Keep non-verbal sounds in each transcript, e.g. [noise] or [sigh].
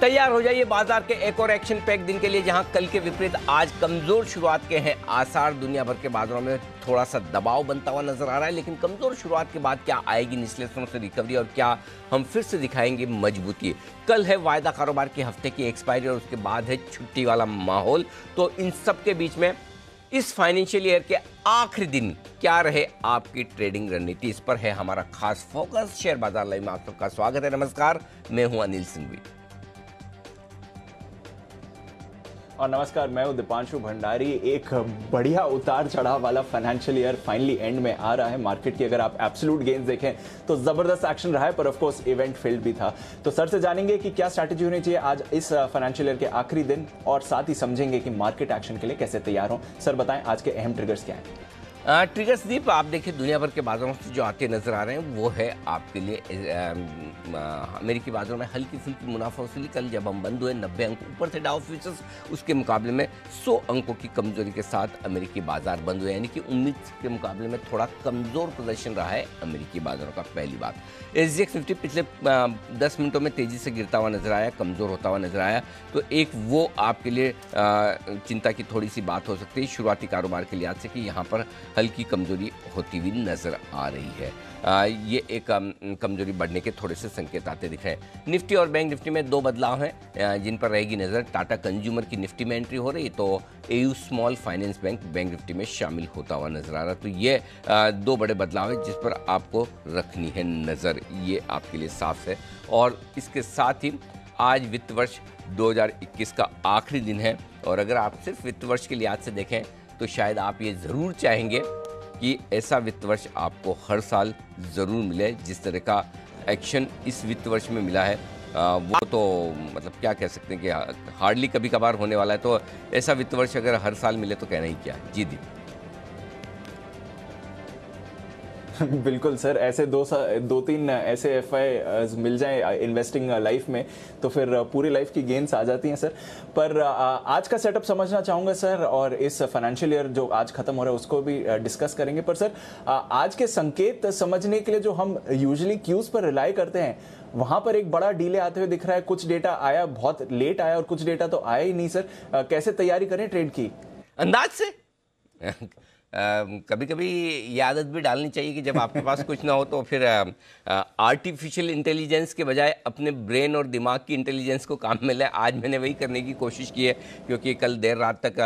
तैयार हो जाइए बाजार के एक और एक्शन पैक दिन के लिए जहां कल के विपरीत आज कमजोर शुरुआत के हैं आसार दुनिया भर के बाजारों में थोड़ा सा दबाव बनता हुआ नजर आ रहा है लेकिन कमजोर शुरुआत के बाद क्या आएगी निचलेसनों से रिकवरी और क्या हम फिर से दिखाएंगे मजबूती कल है वायदा कारोबार के हफ्ते की एक्सपायरी और उसके बाद है छुट्टी वाला माहौल तो इन सब के बीच में इस फाइनेंशियल ईयर के आखिरी दिन क्या रहे आपकी ट्रेडिंग रणनीति इस पर है हमारा खास फोकस शेयर बाजार लाइव में आप सबका स्वागत है नमस्कार मैं हूं अनिल सिंघवी और नमस्कार मैं हूं दीपांशु भंडारी एक बढ़िया उतार चढ़ाव वाला फाइनेंशियल ईयर फाइनली एंड में आ रहा है मार्केट की अगर आप एब्सोलूट गेंस देखें तो ज़बरदस्त एक्शन रहा है पर ऑफकोर्स इवेंट फील्ड भी था तो सर से जानेंगे कि क्या स्ट्रैटेजी होनी चाहिए आज इस फाइनेंशियल uh, ईयर के आखिरी दिन और साथ ही समझेंगे कि मार्केट एक्शन के लिए कैसे तैयार हों सर बताएं आज के अहम ट्रिगर्स क्या हैं ट्रिगर्स दीप आप देखिए दुनिया भर के बाजारों से जो आते नजर आ रहे हैं वो है आपके लिए अमेरिकी बाजारों में हल्की फुल्की मुनाफा वसूली कल जब हम बंद हुए नब्बे अंक ऊपर थे डाउ फ्यूचर्स उसके मुकाबले में सौ अंकों की कमजोरी के साथ अमेरिकी बाजार बंद हुए यानी कि उम्मीद के मुकाबले में थोड़ा कमजोर प्रदर्शन रहा है अमेरिकी बाजारों का पहली बात एस डी फिफ्टी पिछले दस मिनटों में तेजी से गिरता हुआ नजर आया कमजोर होता हुआ नजर आया तो एक वो आपके लिए चिंता की थोड़ी सी बात हो सकती है शुरुआती कारोबार के लिहाज से कि यहाँ पर हल्की कमज़ोरी होती हुई नज़र आ रही है आ, ये एक कमज़ोरी बढ़ने के थोड़े से संकेत आते दिख रहे हैं निफ्टी और बैंक निफ्टी में दो बदलाव हैं जिन पर रहेगी नज़र टाटा कंज्यूमर की निफ्टी में एंट्री हो रही तो A U small finance bank bank Nifty में शामिल होता हुआ नज़र आ रहा तो ये आ, दो बड़े बदलाव हैं जिस पर आपको रखनी है नज़र ये आपके लिए साफ है और इसके साथ ही आज वित्त वर्ष 2021 का आखिरी दिन है और अगर आप सिर्फ वित्त वर्ष के लिहाज से देखें तो शायद आप ये ज़रूर चाहेंगे कि ऐसा वित्त वर्ष आपको हर साल ज़रूर मिले जिस तरह का एक्शन इस वित्त वर्ष में मिला है वो तो मतलब क्या कह सकते हैं कि हार्डली कभी कभार होने वाला है तो ऐसा वित्त वर्ष अगर हर साल मिले तो कहना ही क्या जी दीदी [laughs] बिल्कुल सर ऐसे दो दो तीन ऐसे एफ मिल जाए इन्वेस्टिंग लाइफ में तो फिर पूरी लाइफ की गेंस आ जाती हैं सर पर आज का सेटअप समझना चाहूँगा सर और इस फाइनेंशियल ईयर जो आज ख़त्म हो रहा है उसको भी डिस्कस करेंगे पर सर आज के संकेत समझने के लिए जो हम यूजली क्यूज़ पर रिलाई करते हैं वहाँ पर एक बड़ा डीले आते हुए दिख रहा है कुछ डेटा आया बहुत लेट आया और कुछ डेटा तो आया ही नहीं सर कैसे तैयारी करें ट्रेड की अंदाज से [laughs] कभी कभी ये आदत भी डालनी चाहिए कि जब आपके पास कुछ ना हो तो फिर आर्टिफिशियल इंटेलिजेंस के बजाय अपने ब्रेन और दिमाग की इंटेलिजेंस को काम में लाए आज मैंने वही करने की कोशिश की है क्योंकि कल देर रात तक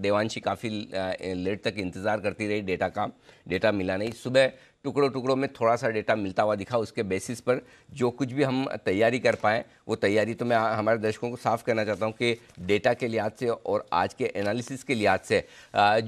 देवांशी काफ़ी लेट तक इंतज़ार करती रही डेटा का डेटा मिला नहीं सुबह टुकड़ों टुकड़ों में थोड़ा सा डेटा मिलता हुआ दिखा उसके बेसिस पर जो कुछ भी हम तैयारी कर पाएँ वो तैयारी तो मैं हमारे दर्शकों को साफ करना चाहता हूँ कि डेटा के लिहाज से और आज के एनालिसिस के लिहाज से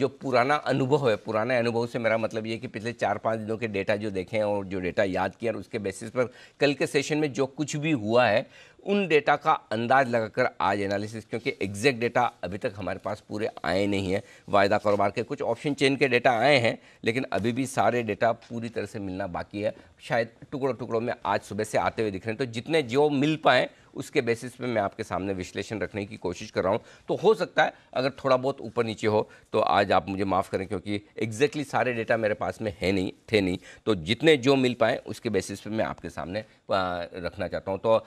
जो पुराना अनुभव है पुराने अनुभव से मेरा मतलब ये कि पिछले चार पाँच दिनों के डेटा जो देखें और जो डेटा याद किया और उसके बेसिस पर कल के सेशन में जो कुछ भी हुआ है उन डेटा का अंदाज लगाकर आज एनालिसिस क्योंकि एग्जैक्ट डेटा अभी तक हमारे पास पूरे आए नहीं हैं वायदा कारोबार के कुछ ऑप्शन चेन के डेटा आए हैं लेकिन अभी भी सारे डेटा पूरी तरह से मिलना बाकी है शायद टुकड़ों टुकड़ों में आज सुबह से आते हुए दिख रहे हैं तो जितने जो मिल पाएँ उसके बेसिस पे मैं आपके सामने विश्लेषण रखने की कोशिश कर रहा हूँ तो हो सकता है अगर थोड़ा बहुत ऊपर नीचे हो तो आज आप मुझे माफ़ करें क्योंकि एग्जैक्टली सारे डेटा मेरे पास में है नहीं थे नहीं तो जितने जो मिल पाए उसके बेसिस पे मैं आपके सामने रखना चाहता हूँ तो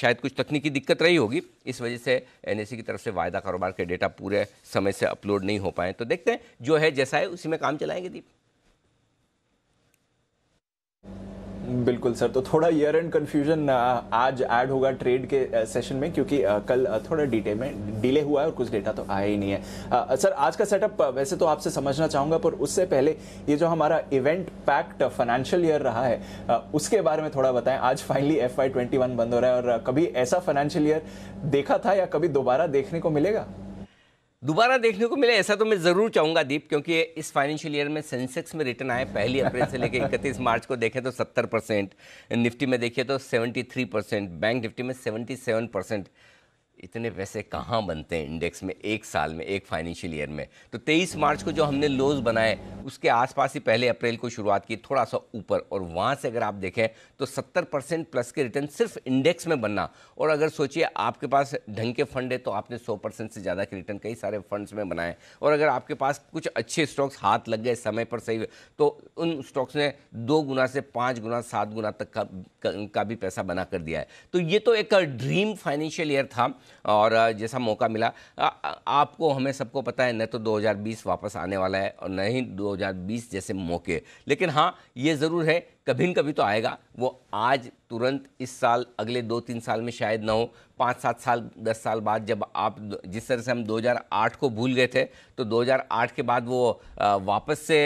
शायद कुछ तकनीकी दिक्कत रही होगी इस वजह से एन की तरफ से वायदा कारोबार के डेटा पूरे समय से अपलोड नहीं हो पाए तो देखते हैं जो है जैसा है उसी में काम चलाएंगे दीप बिल्कुल सर तो थोड़ा ईयर एंड कन्फ्यूजन आज ऐड होगा ट्रेड के सेशन में क्योंकि कल थोड़ा डिटेल में डिले हुआ है और कुछ डेटा तो आया ही नहीं है सर आज का सेटअप वैसे तो आपसे समझना चाहूँगा पर उससे पहले ये जो हमारा इवेंट पैक्ट फाइनेंशियल ईयर रहा है उसके बारे में थोड़ा बताएं आज finally F I twenty one बंद हो रहा है और कभी ऐसा फाइनेंशियल ईयर देखा था या कभी दोबारा देखने को मिलेगा दोबारा देखने को मिले ऐसा तो मैं ज़रूर चाहूंगा दीप क्योंकि इस फाइनेंशियल ईयर में सेंसेक्स में रिटर्न आए पहली अप्रैल से लेकर इकतीस मार्च को देखें तो सत्तर परसेंट निफ्टी में देखिए तो seventy three percent bank Nifty में सेवेंटी सेवन परसेंट इतने पैसे कहाँ बनते हैं इंडेक्स में एक साल में एक फाइनेंशियल ईयर में तो 23 मार्च को जो हमने लोज बनाए उसके आसपास ही पहले अप्रैल को शुरुआत की थोड़ा सा ऊपर और वहाँ से अगर आप देखें तो 70 परसेंट प्लस के रिटर्न सिर्फ इंडेक्स में बनना और अगर सोचिए आपके पास ढंग के फंड है तो आपने सौ परसेंट से ज़्यादा के रिटर्न कई सारे फंड्स में बनाए और अगर आपके पास कुछ अच्छे स्टॉक्स हाथ लग गए समय पर सही तो उन स्टॉक्स ने दो गुना से पाँच गुना सात गुना तक का, का भी पैसा बना कर दिया है तो ये तो एक ड्रीम फाइनेंशियल ईयर था और जैसा मौका मिला आ, आपको हमें सबको पता है न तो 2020 वापस आने वाला है और न ही 2020 जैसे मौके लेकिन हाँ ये ज़रूर है कभी न कभी तो आएगा वो आज तुरंत इस साल अगले दो तीन साल में शायद ना हो पाँच सात साल दस साल बाद जब आप जिस तरह से हम 2008 को भूल गए थे तो 2008 के बाद वो वापस से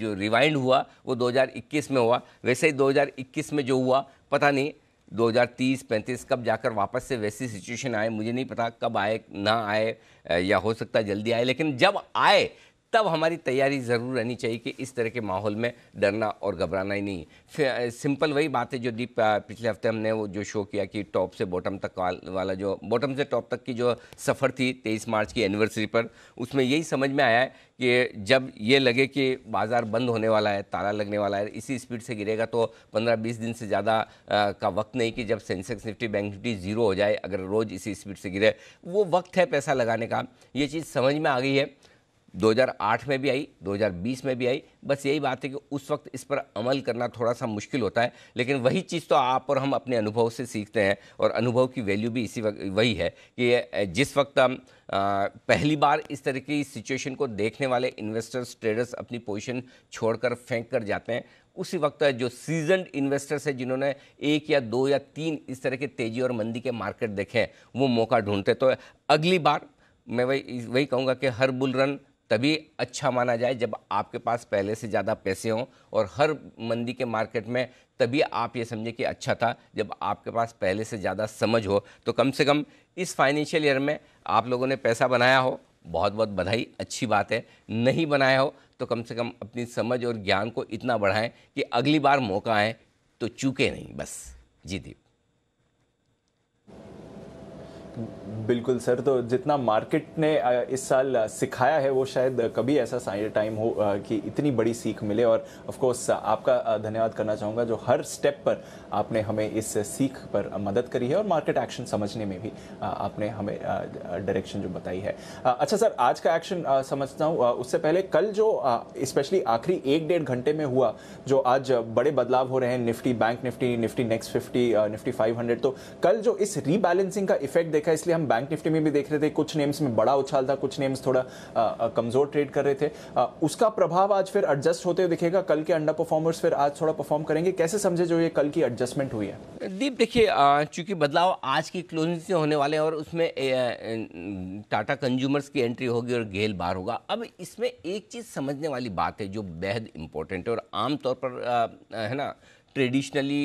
जो रिवाइंड हुआ वो 2021 में हुआ वैसे ही 2021 में जो हुआ पता नहीं 2030 35 कब जाकर वापस से वैसी सिचुएशन आए मुझे नहीं पता कब आए ना आए या हो सकता जल्दी आए लेकिन जब आए तब हमारी तैयारी ज़रूर रहनी चाहिए कि इस तरह के माहौल में डरना और घबराना ही नहीं फिर सिंपल वही बात है जो दीप पिछले हफ्ते हमने वो जो शो किया कि टॉप से बॉटम तक वाला जो बॉटम से टॉप तक की जो सफ़र थी तेईस मार्च की एनिवर्सरी पर उसमें यही समझ में आया है कि जब ये लगे कि बाज़ार बंद होने वाला है ताला लगने वाला है इसी स्पीड से गिरेगा तो 15-20 दिन से ज़्यादा का वक्त नहीं कि जब सेंसेक्स निफ्टी बैंक निफ्टी ज़ीरो हो जाए अगर रोज़ इसी स्पीड से गिरे वो वक्त है पैसा लगाने का ये चीज़ समझ में आ गई है 2008 में भी आई 2020 में भी आई बस यही बात है कि उस वक्त इस पर अमल करना थोड़ा सा मुश्किल होता है लेकिन वही चीज़ तो आप और हम अपने अनुभव से सीखते हैं और अनुभव की वैल्यू भी इसी वक्त वही है कि जिस वक्त हम पहली बार इस तरह की सिचुएशन को देखने वाले इन्वेस्टर्स ट्रेडर्स अपनी पोजिशन छोड़कर फेंक कर जाते हैं उसी वक्त जो सीजनड इन्वेस्टर्स हैं जिन्होंने एक या दो या तीन इस तरह के तेजी और मंदी के मार्केट देखे हैं वो मौका ढूंढते तो अगली बार मैं वही वही कहूँगा कि हर बुल रन तभी अच्छा माना जाए जब आपके पास पहले से ज़्यादा पैसे हों और हर मंदी के मार्केट में तभी आप ये समझें कि अच्छा था जब आपके पास पहले से ज़्यादा समझ हो तो कम से कम इस फाइनेंशियल ईयर में आप लोगों ने पैसा बनाया हो बहुत बहुत बधाई अच्छी बात है नहीं बनाया हो तो कम से कम अपनी समझ और ज्ञान को इतना बढ़ाएं कि अगली बार मौका आए तो चूके नहीं बस जी दीप बिल्कुल सर तो जितना मार्केट ने इस साल सिखाया है वो शायद कभी ऐसा साइड टाइम हो कि इतनी बड़ी सीख मिले और ऑफकोर्स आपका धन्यवाद करना चाहूँगा जो हर स्टेप पर आपने हमें इस सीख पर मदद करी है और मार्केट एक्शन समझने में भी आपने हमें डायरेक्शन जो बताई है अच्छा सर आज का एक्शन समझता हूँ उससे पहले कल जो स्पेशली आखिरी एक डेढ़ घंटे में हुआ जो आज बड़े बदलाव हो रहे हैं Nifty bank Nifty Nifty next fifty Nifty five तो कल जो इस रीबैलेंसिंग का इफेक्ट देखा इसलिए हम बैंक निफ्टी में भी देख रहे थे कुछ नेम्स में बड़ा उछाल था कुछ नेम्स थोड़ा कमजोर ट्रेड कर रहे थे आ, उसका प्रभाव आज फिर एडजस्ट होते हुए दिखेगा कल के अंडर परफॉर्मर्स फिर आज थोड़ा परफॉर्म करेंगे कैसे समझे जो ये कल की एडजस्टमेंट हुई है दीप देखिए चूंकि बदलाव आज की क्लोजिंग से होने वाले हैं और उसमें टाटा कंज्यूमर्स की एंट्री होगी और गेल बार होगा अब इसमें एक चीज़ समझने वाली बात है जो बेहद इंपॉर्टेंट है और आमतौर पर है ना ट्रेडिशनली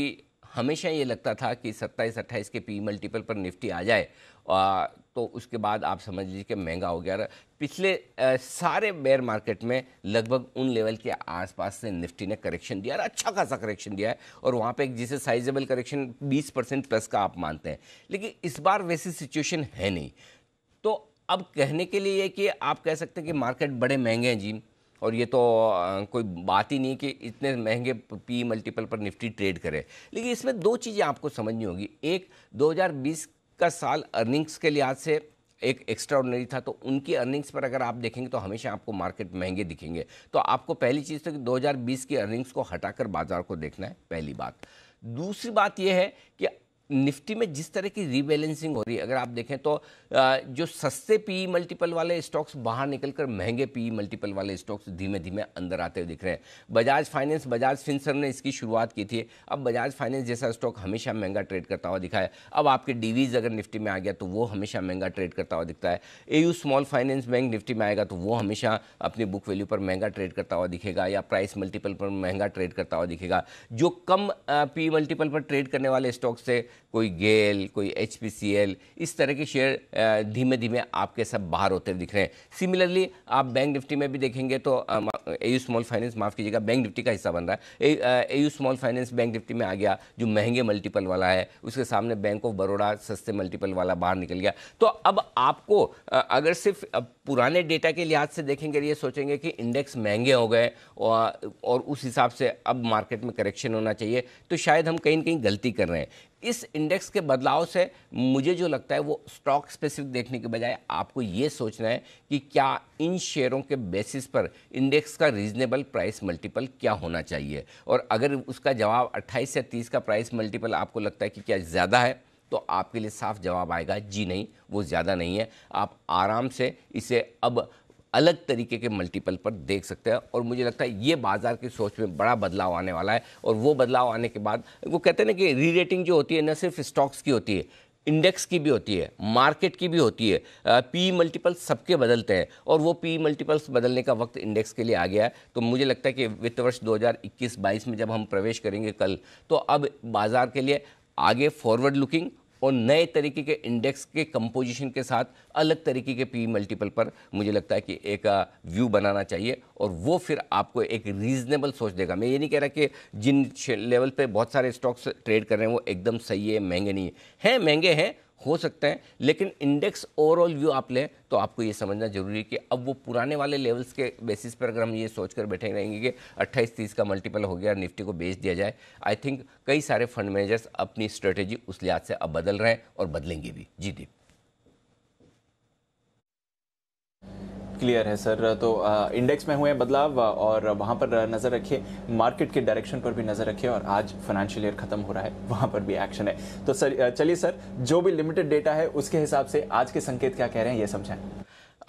हमेशा ये लगता था कि सत्ताईस अट्ठाईस के पी मल्टीपल पर निफ्टी आ जाए तो उसके बाद आप समझ लीजिए कि महंगा हो गया पिछले सारे बेयर मार्केट में लगभग उन लेवल के आसपास से निफ्टी ने करेक्शन दिया और अच्छा खासा करेक्शन दिया है और वहाँ पे एक जिसे साइजेबल करेक्शन 20 परसेंट प्लस का आप मानते हैं लेकिन इस बार वैसी सिचुएशन है नहीं तो अब कहने के लिए कि आप कह सकते हैं कि मार्केट बड़े महंगे हैं जी और ये तो कोई बात ही नहीं कि इतने महंगे पी मल्टीपल e पर निफ्टी ट्रेड करे लेकिन इसमें दो चीज़ें आपको समझनी होगी एक 2020 का साल अर्निंग्स के लिहाज से एक एक्स्ट्रा ऑर्डनरी था तो उनकी अर्निंग्स पर अगर आप देखेंगे तो हमेशा आपको मार्केट महंगे दिखेंगे तो आपको पहली चीज़ तो कि 2020 की अर्निंग्स को हटाकर बाजार को देखना है पहली बात दूसरी बात यह है कि निफ्टी में जिस तरह की रीबैलेंसिंग हो रही है अगर आप देखें तो जो सस्ते पी मल्टीपल e वाले स्टॉक्स बाहर निकलकर महंगे पी मल्टीपल e वाले स्टॉक्स धीमे धीमे अंदर आते हुए दिख रहे हैं बजाज फाइनेंस बजाज फिनसर ने इसकी शुरुआत की थी अब बजाज फाइनेंस जैसा स्टॉक हमेशा महंगा ट्रेड करता हुआ दिखा है अब आपके डीवीज अगर निफ्टी में आ गया तो वो हमेशा महंगा ट्रेड करता हुआ दिखता है A small finance bank Nifty में आएगा तो वो हमेशा अपनी बुक वैल्यू पर महंगा ट्रेड करता हुआ दिखेगा या प्राइस मल्टीपल पर महंगा ट्रेड करता हुआ दिखेगा जो कम पी मल्टीपल e पर ट्रेड करने वाले स्टॉक्स से कोई गेल कोई एच इस तरह के शेयर धीमे धीमे आपके सब बाहर होते दिख रहे हैं सिमिलरली आप बैंक निफ्टी में भी देखेंगे तो ए यू स्मॉल फाइनेंस माफ़ कीजिएगा बैंक निफ्टी का हिस्सा बन रहा है A U small finance bank Nifty में आ गया जो महंगे मल्टीपल वाला है उसके सामने बैंक ऑफ बड़ौड़ा सस्ते मल्टीपल वाला बाहर निकल गया तो अब आपको अगर सिर्फ पुराने डेटा के लिहाज से देखेंगे ये सोचेंगे कि इंडेक्स महंगे हो गए और उस हिसाब से अब मार्केट में करेक्शन होना चाहिए तो शायद हम कहीं ना कहीं गलती कर रहे हैं इस इंडेक्स के बदलाव से मुझे जो लगता है वो स्टॉक स्पेसिफिक देखने के बजाय आपको ये सोचना है कि क्या इन शेयरों के बेसिस पर इंडेक्स का रीजनेबल प्राइस मल्टीपल क्या होना चाहिए और अगर उसका जवाब 28 से 30 का प्राइस मल्टीपल आपको लगता है कि क्या ज़्यादा है तो आपके लिए साफ जवाब आएगा जी नहीं वो ज़्यादा नहीं है आप आराम से इसे अब अलग तरीके के मल्टीपल पर देख सकते हैं और मुझे लगता है ये बाज़ार की सोच में बड़ा बदलाव आने वाला है और वो बदलाव आने के बाद वो कहते हैं ना कि री रेटिंग जो होती है न सिर्फ स्टॉक्स की होती है इंडेक्स की भी होती है मार्केट की भी होती है पी मल्टीपल सबके बदलते हैं और वो पी मल्टीपल्स बदलने का वक्त इंडेक्स के लिए आ गया है तो मुझे लगता है कि वित्त वर्ष 2021-22 में जब हम प्रवेश करेंगे कल तो अब बाज़ार के लिए आगे फॉरवर्ड लुकिंग और नए तरीके के इंडेक्स के कंपोजिशन के साथ अलग तरीके के पी मल्टीपल पर मुझे लगता है कि एक व्यू बनाना चाहिए और वो फिर आपको एक रीज़नेबल सोच देगा मैं ये नहीं कह रहा कि जिन लेवल पे बहुत सारे स्टॉक्स ट्रेड कर रहे हैं वो एकदम सही है महंगे नहीं है हैं महंगे हैं हो सकता है लेकिन इंडेक्स ओवरऑल व्यू आप लें तो आपको ये समझना जरूरी है कि अब वो पुराने वाले लेवल्स के बेसिस पर अगर हम ये सोचकर बैठे रहेंगे कि अट्ठाईस तीस का मल्टीपल हो गया और निफ्टी को बेच दिया जाए आई थिंक कई सारे फंड मैनेजर्स अपनी स्ट्रेटेजी उस लिहाज से अब बदल रहे हैं और बदलेंगे भी जी दीप क्लियर है सर तो इंडेक्स में हुए बदलाव और वहाँ पर नज़र रखिए मार्केट के डायरेक्शन पर भी नज़र रखिए और आज फाइनेंशियल ईयर खत्म हो रहा है वहाँ पर भी एक्शन है तो सर चलिए सर जो भी लिमिटेड डेटा है उसके हिसाब से आज के संकेत क्या कह रहे हैं ये समझें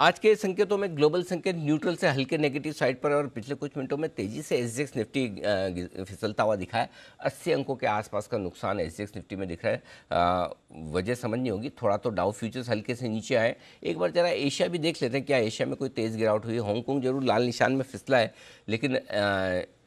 आज के संकेतों में ग्लोबल संकेत न्यूट्रल से हल्के नेगेटिव साइड पर और पिछले कुछ मिनटों में तेजी से एस निफ्टी फिसलता हुआ दिखा है अस्सी अंकों के आसपास का नुकसान एस निफ्टी में दिख रहा है वजह नहीं होगी थोड़ा तो डाउ फ्यूचर्स हल्के से नीचे आए एक बार जरा एशिया भी देख लेते हैं क्या एशिया में कोई तेज़ गिरावट हुई हांगकॉन्ग जरूर लाल निशान में फिसला है लेकिन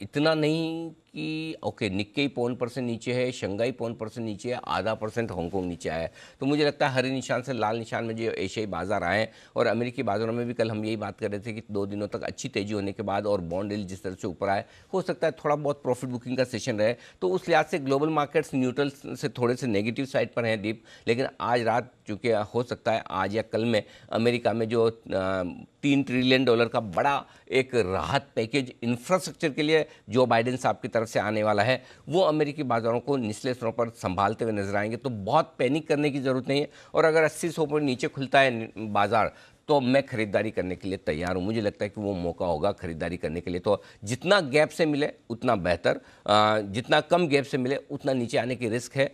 इतना नहीं कि ओके निक्के पौन परसेंट नीचे है शंघाई पौन परसेंट नीचे है आधा परसेंट हांगकॉन्ग नीचे आया है तो मुझे लगता है हरे निशान से लाल निशान में जो एशियाई बाजार आए और अमेरिकी बाजारों में भी कल हम यही बात कर रहे थे कि दो दिनों तक अच्छी तेजी होने के बाद और बॉन्ड डील जिस तरह से ऊपर आए हो सकता है थोड़ा बहुत प्रॉफिट बुकिंग का सेशन रहे तो उस लिहाज से ग्लोबल मार्केट्स न्यूट्रल से थोड़े से नेगेटिव साइड पर हैं दीप लेकिन आज रात चूँकि हो सकता है आज या कल में अमेरिका में जो तीन ट्रिलियन डॉलर का बड़ा एक राहत पैकेज इंफ्रास्ट्रक्चर के लिए जो बाइडेन साहब की तरफ से आने वाला है वो अमेरिकी बाज़ारों को निचले स्तरों पर संभालते हुए नजर आएंगे तो बहुत पैनिक करने की ज़रूरत नहीं है और अगर अस्सी सौ पर नीचे खुलता है बाज़ार तो मैं खरीदारी करने के लिए तैयार हूँ मुझे लगता है कि वो मौका होगा खरीदारी करने के लिए तो जितना गैप से मिले उतना बेहतर जितना कम गैप से मिले उतना नीचे आने की रिस्क है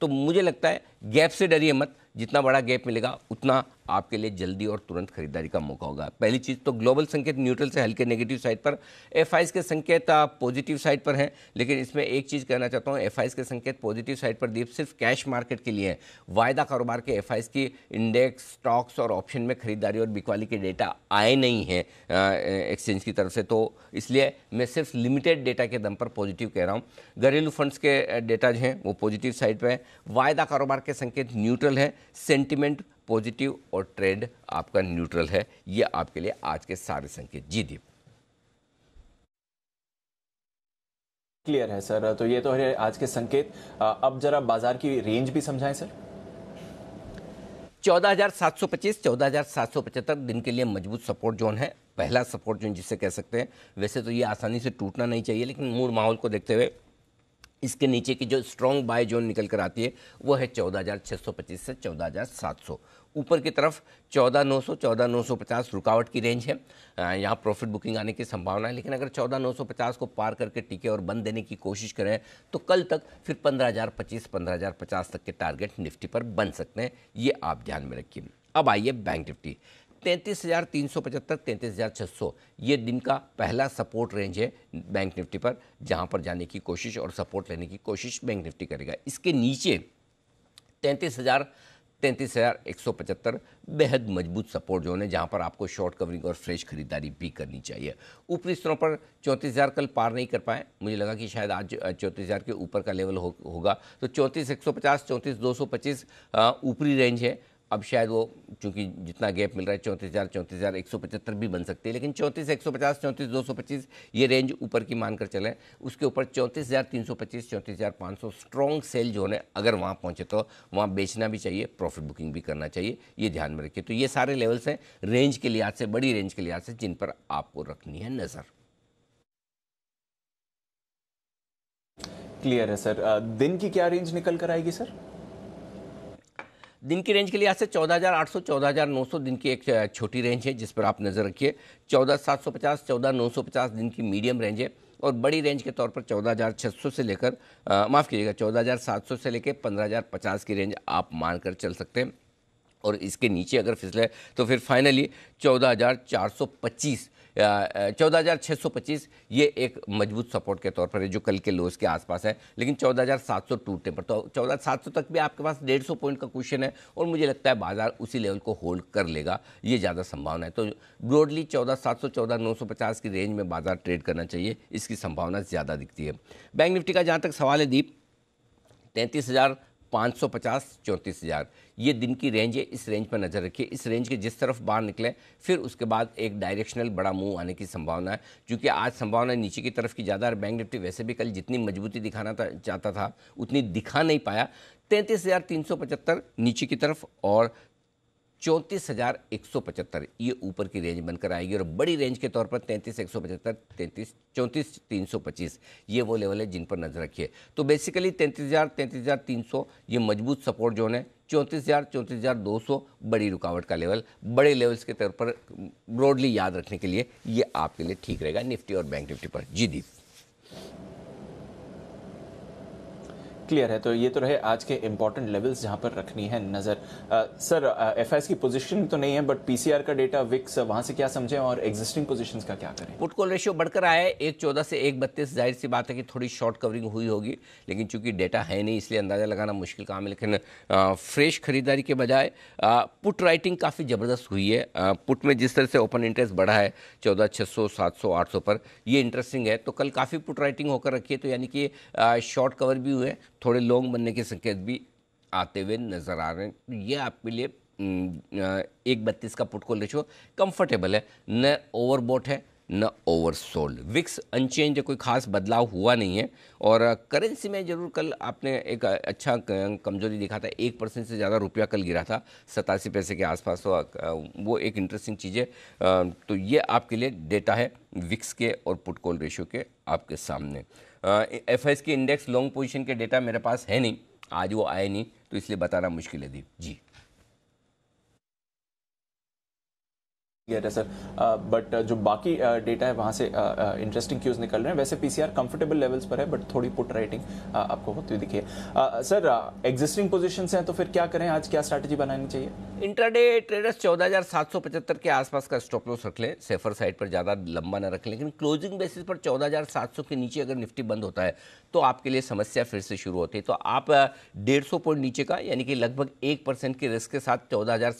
तो मुझे लगता है गैप से डरिए मत जितना बड़ा गैप मिलेगा उतना आपके लिए जल्दी और तुरंत खरीदारी का मौका होगा पहली चीज़ तो ग्लोबल संकेत न्यूट्रल से हल्के नेगेटिव साइड पर एफ के संकेत पॉजिटिव साइड पर हैं लेकिन इसमें एक चीज़ कहना चाहता हूँ एफ के संकेत पॉजिटिव साइड पर दीप सिर्फ कैश मार्केट के लिए हैं वायदा कारोबार के एफ की इंडेक्स स्टॉक्स और ऑप्शन में खरीदारी और बिकवाली के डेटा आए नहीं हैं एक्सचेंज की तरफ से तो इसलिए मैं सिर्फ लिमिटेड डेटा के दम पर पॉजिटिव कह रहा हूँ घरेलू फंड्स के डेटा जो हैं वो पॉजिटिव साइड पर है वायदा कारोबार के संकेत न्यूट्रल है सेंटिमेंट पॉजिटिव और ट्रेंड आपका न्यूट्रल है ये आपके लिए आज के सारे संकेत जी दीप क्लियर है सर तो ये तो है आज के संकेत अब जरा बाजार की रेंज भी समझाएं सर 14,725, 14,775 दिन के लिए मजबूत सपोर्ट जोन है पहला सपोर्ट जोन जिसे कह सकते हैं वैसे तो ये आसानी से टूटना नहीं चाहिए लेकिन मूड माहौल को देखते हुए इसके नीचे की जो स्ट्रॉन्ग बाय जोन निकल कर आती है वो है पच्चीस से सौ ऊपर की तरफ 14,900 14,950 रुकावट की रेंज है यहाँ प्रॉफिट बुकिंग आने की संभावना है लेकिन अगर 14,950 को पार करके टिके और बंद देने की कोशिश करें तो कल तक फिर 15,025 15,050 तक के टारगेट निफ्टी पर बन सकते हैं ये आप ध्यान में रखिए अब आइए बैंक निफ्टी तैंतीस हज़ार तीन सौ पचहत्तर तैंतीस हज़ार छः सौ ये दिन का पहला सपोर्ट रेंज है बैंक निफ्टी पर जहाँ पर जाने की कोशिश और सपोर्ट लेने की कोशिश बैंक निफ्टी करेगा इसके नीचे तैंतीस हज़ार तैंतीस हज़ार एक सौ पचहत्तर बेहद मजबूत सपोर्ट जोन है जहाँ पर आपको शॉर्ट कवरिंग और फ्रेश खरीदारी भी करनी चाहिए ऊपरी स्तरों पर चौंतीस हज़ार कल पार नहीं कर पाए मुझे लगा कि शायद आज चौंतीस हज़ार के ऊपर का लेवल हो, होगा तो चौंतीस एक सौ पचास चौंतीस दो सौ पच्चीस ऊपरी रेंज है अब शायद वो चूंकि जितना गैप मिल रहा है चौंतीस हज़ार चौंतीस हज़ार एक सौ पचहत्तर भी बन सकती है लेकिन चौंतीस एक सौ पचास चौंतीस दो सौ पच्चीस ये रेंज ऊपर की मानकर चलें उसके ऊपर चौंतीस हज़ार तीन सौ पच्चीस चौंतीस हज़ार पाँच सौ स्ट्रॉन्ग सेल जो है अगर वहाँ पहुँचे तो वहाँ बेचना भी चाहिए प्रॉफिट बुकिंग भी करना चाहिए ये ध्यान में रखिए तो ये सारे लेवल्स हैं रेंज के लिहाज से बड़ी रेंज के लिहाज से जिन पर आपको रखनी है नज़र क्लियर है सर दिन की क्या रेंज निकल कर आएगी सर दिन की रेंज के लिए आज से 14,800 14,900 दिन की एक छोटी रेंज है जिस पर आप नज़र रखिए 14,750 14,950 दिन की मीडियम रेंज है और बड़ी रेंज के तौर पर 14,600 से लेकर माफ़ कीजिएगा 14,700 से लेकर 15,050 की रेंज आप मानकर चल सकते हैं और इसके नीचे अगर फिसले तो फिर फाइनली पच्चीस 14,625 ये एक मजबूत सपोर्ट के तौर पर है जो कल के लोज के आसपास है लेकिन 14,700 टूटने पर तो 14,700 तक भी आपके पास 150 पॉइंट का क्वेश्चन है और मुझे लगता है बाजार उसी लेवल को होल्ड कर लेगा ये ज़्यादा संभावना है तो ब्रॉडली 14,700 14,950 की रेंज में बाजार ट्रेड करना चाहिए इसकी संभावना ज़्यादा दिखती है बैंक निफ्टी का जहाँ तक सवाल है दीप तैंतीस हज़ार पाँच सौ पचास चौंतीस हज़ार ये दिन की रेंज है इस रेंज पर नज़र रखिए इस रेंज के जिस तरफ बाहर निकले फिर उसके बाद एक डायरेक्शनल बड़ा मूव आने की संभावना है क्योंकि आज संभावना नीचे की तरफ की ज़्यादा और बैंक निफ्टी वैसे भी कल जितनी मजबूती दिखाना था, चाहता था उतनी दिखा नहीं पाया तैंतीस हज़ार तीन सौ पचहत्तर नीचे की तरफ और चौंतीस हज़ार एक सौ पचहत्तर ये ऊपर की रेंज बनकर आएगी और बड़ी रेंज के तौर पर तैंतीस एक सौ पचहत्तर तैंतीस चौंतीस तीन सौ पच्चीस ये वो लेवल है जिन पर नज़र रखिए तो बेसिकली तैंतीस हज़ार तैंतीस हज़ार तीन सौ ये मजबूत सपोर्ट जोन है चौंतीस हज़ार चौंतीस हज़ार दो सौ बड़ी रुकावट का लेवल बड़े लेवल्स के तौर पर ब्रॉडली याद रखने के लिए ये आपके लिए ठीक रहेगा निफ्टी और बैंक निफ्टी पर जी दीप क्लियर है तो ये तो रहे आज के इम्पोर्टेंट लेवल्स जहां पर रखनी है नज़र सर एफ की पोजीशन तो नहीं है बट पीसीआर का डेटा विक्स वहां से क्या समझें और एग्जिस्टिंग पोजिशन का क्या करें पुट कॉल रेशियो बढ़कर आया है एक चौदह से एक बत्तीस जाहिर सी बात है कि थोड़ी शॉर्ट कवरिंग हुई होगी लेकिन चूंकि डेटा है नहीं इसलिए अंदाज़ा लगाना मुश्किल काम है लेकिन फ्रेश खरीदारी के बजाय पुट राइटिंग काफ़ी ज़बरदस्त हुई है पुट में जिस तरह से ओपन इंटरेस्ट बढ़ा है चौदह छः सौ सात सौ आठ सौ पर ये इंटरेस्टिंग है तो कल काफ़ी पुट राइटिंग होकर रखी है तो यानी कि शॉर्ट कवर भी हुए हैं थोड़े लॉन्ग बनने के संकेत भी आते हुए नज़र आ रहे हैं तो ये आपके लिए हम्म, एक बत्तीस का पुट कॉल रेशो कंफर्टेबल है न ओवरबोट है न ओवरसोल्ड विक्स अनचेंज कोई खास बदलाव हुआ नहीं है और करेंसी में जरूर कल आपने एक अच्छा कमजोरी देखा था एक परसेंट से ज़्यादा रुपया कल गिरा था सतासी पैसे के आसपास तो वो एक इंटरेस्टिंग चीज़ है तो ये आपके लिए डेटा है विक्स के और पुटकॉल रेशियो के आपके सामने एफ एस के इंडेक्स लॉन्ग पोजिशन के डेटा मेरे पास है नहीं आज वो आए नहीं तो इसलिए बताना मुश्किल है दीप जी गेट है सर बट uh, uh, जो बाकी डेटा uh, है वहाँ से इंटरेस्टिंग क्यूज निकल रहे हैं वैसे पीसीआर कंफर्टेबल लेवल्स पर है बट थोड़ी पुट राइटिंग आपको होती हुई दिखी है सर एग्जिस्टिंग पोजिशन हैं तो फिर क्या करें आज क्या स्ट्रैटेजी बनानी चाहिए इंटरडे ट्रेडर्स चौदह के आसपास का स्टॉप लॉस रख लें सेफर साइड पर ज़्यादा लंबा ना लें लेकिन क्लोजिंग बेसिस पर चौदह के नीचे अगर निफ्टी बंद होता है तो आपके लिए समस्या फिर से शुरू होती है तो आप डेढ़ पॉइंट नीचे का यानी कि लगभग एक परसेंट के रिस्क के साथ चौदह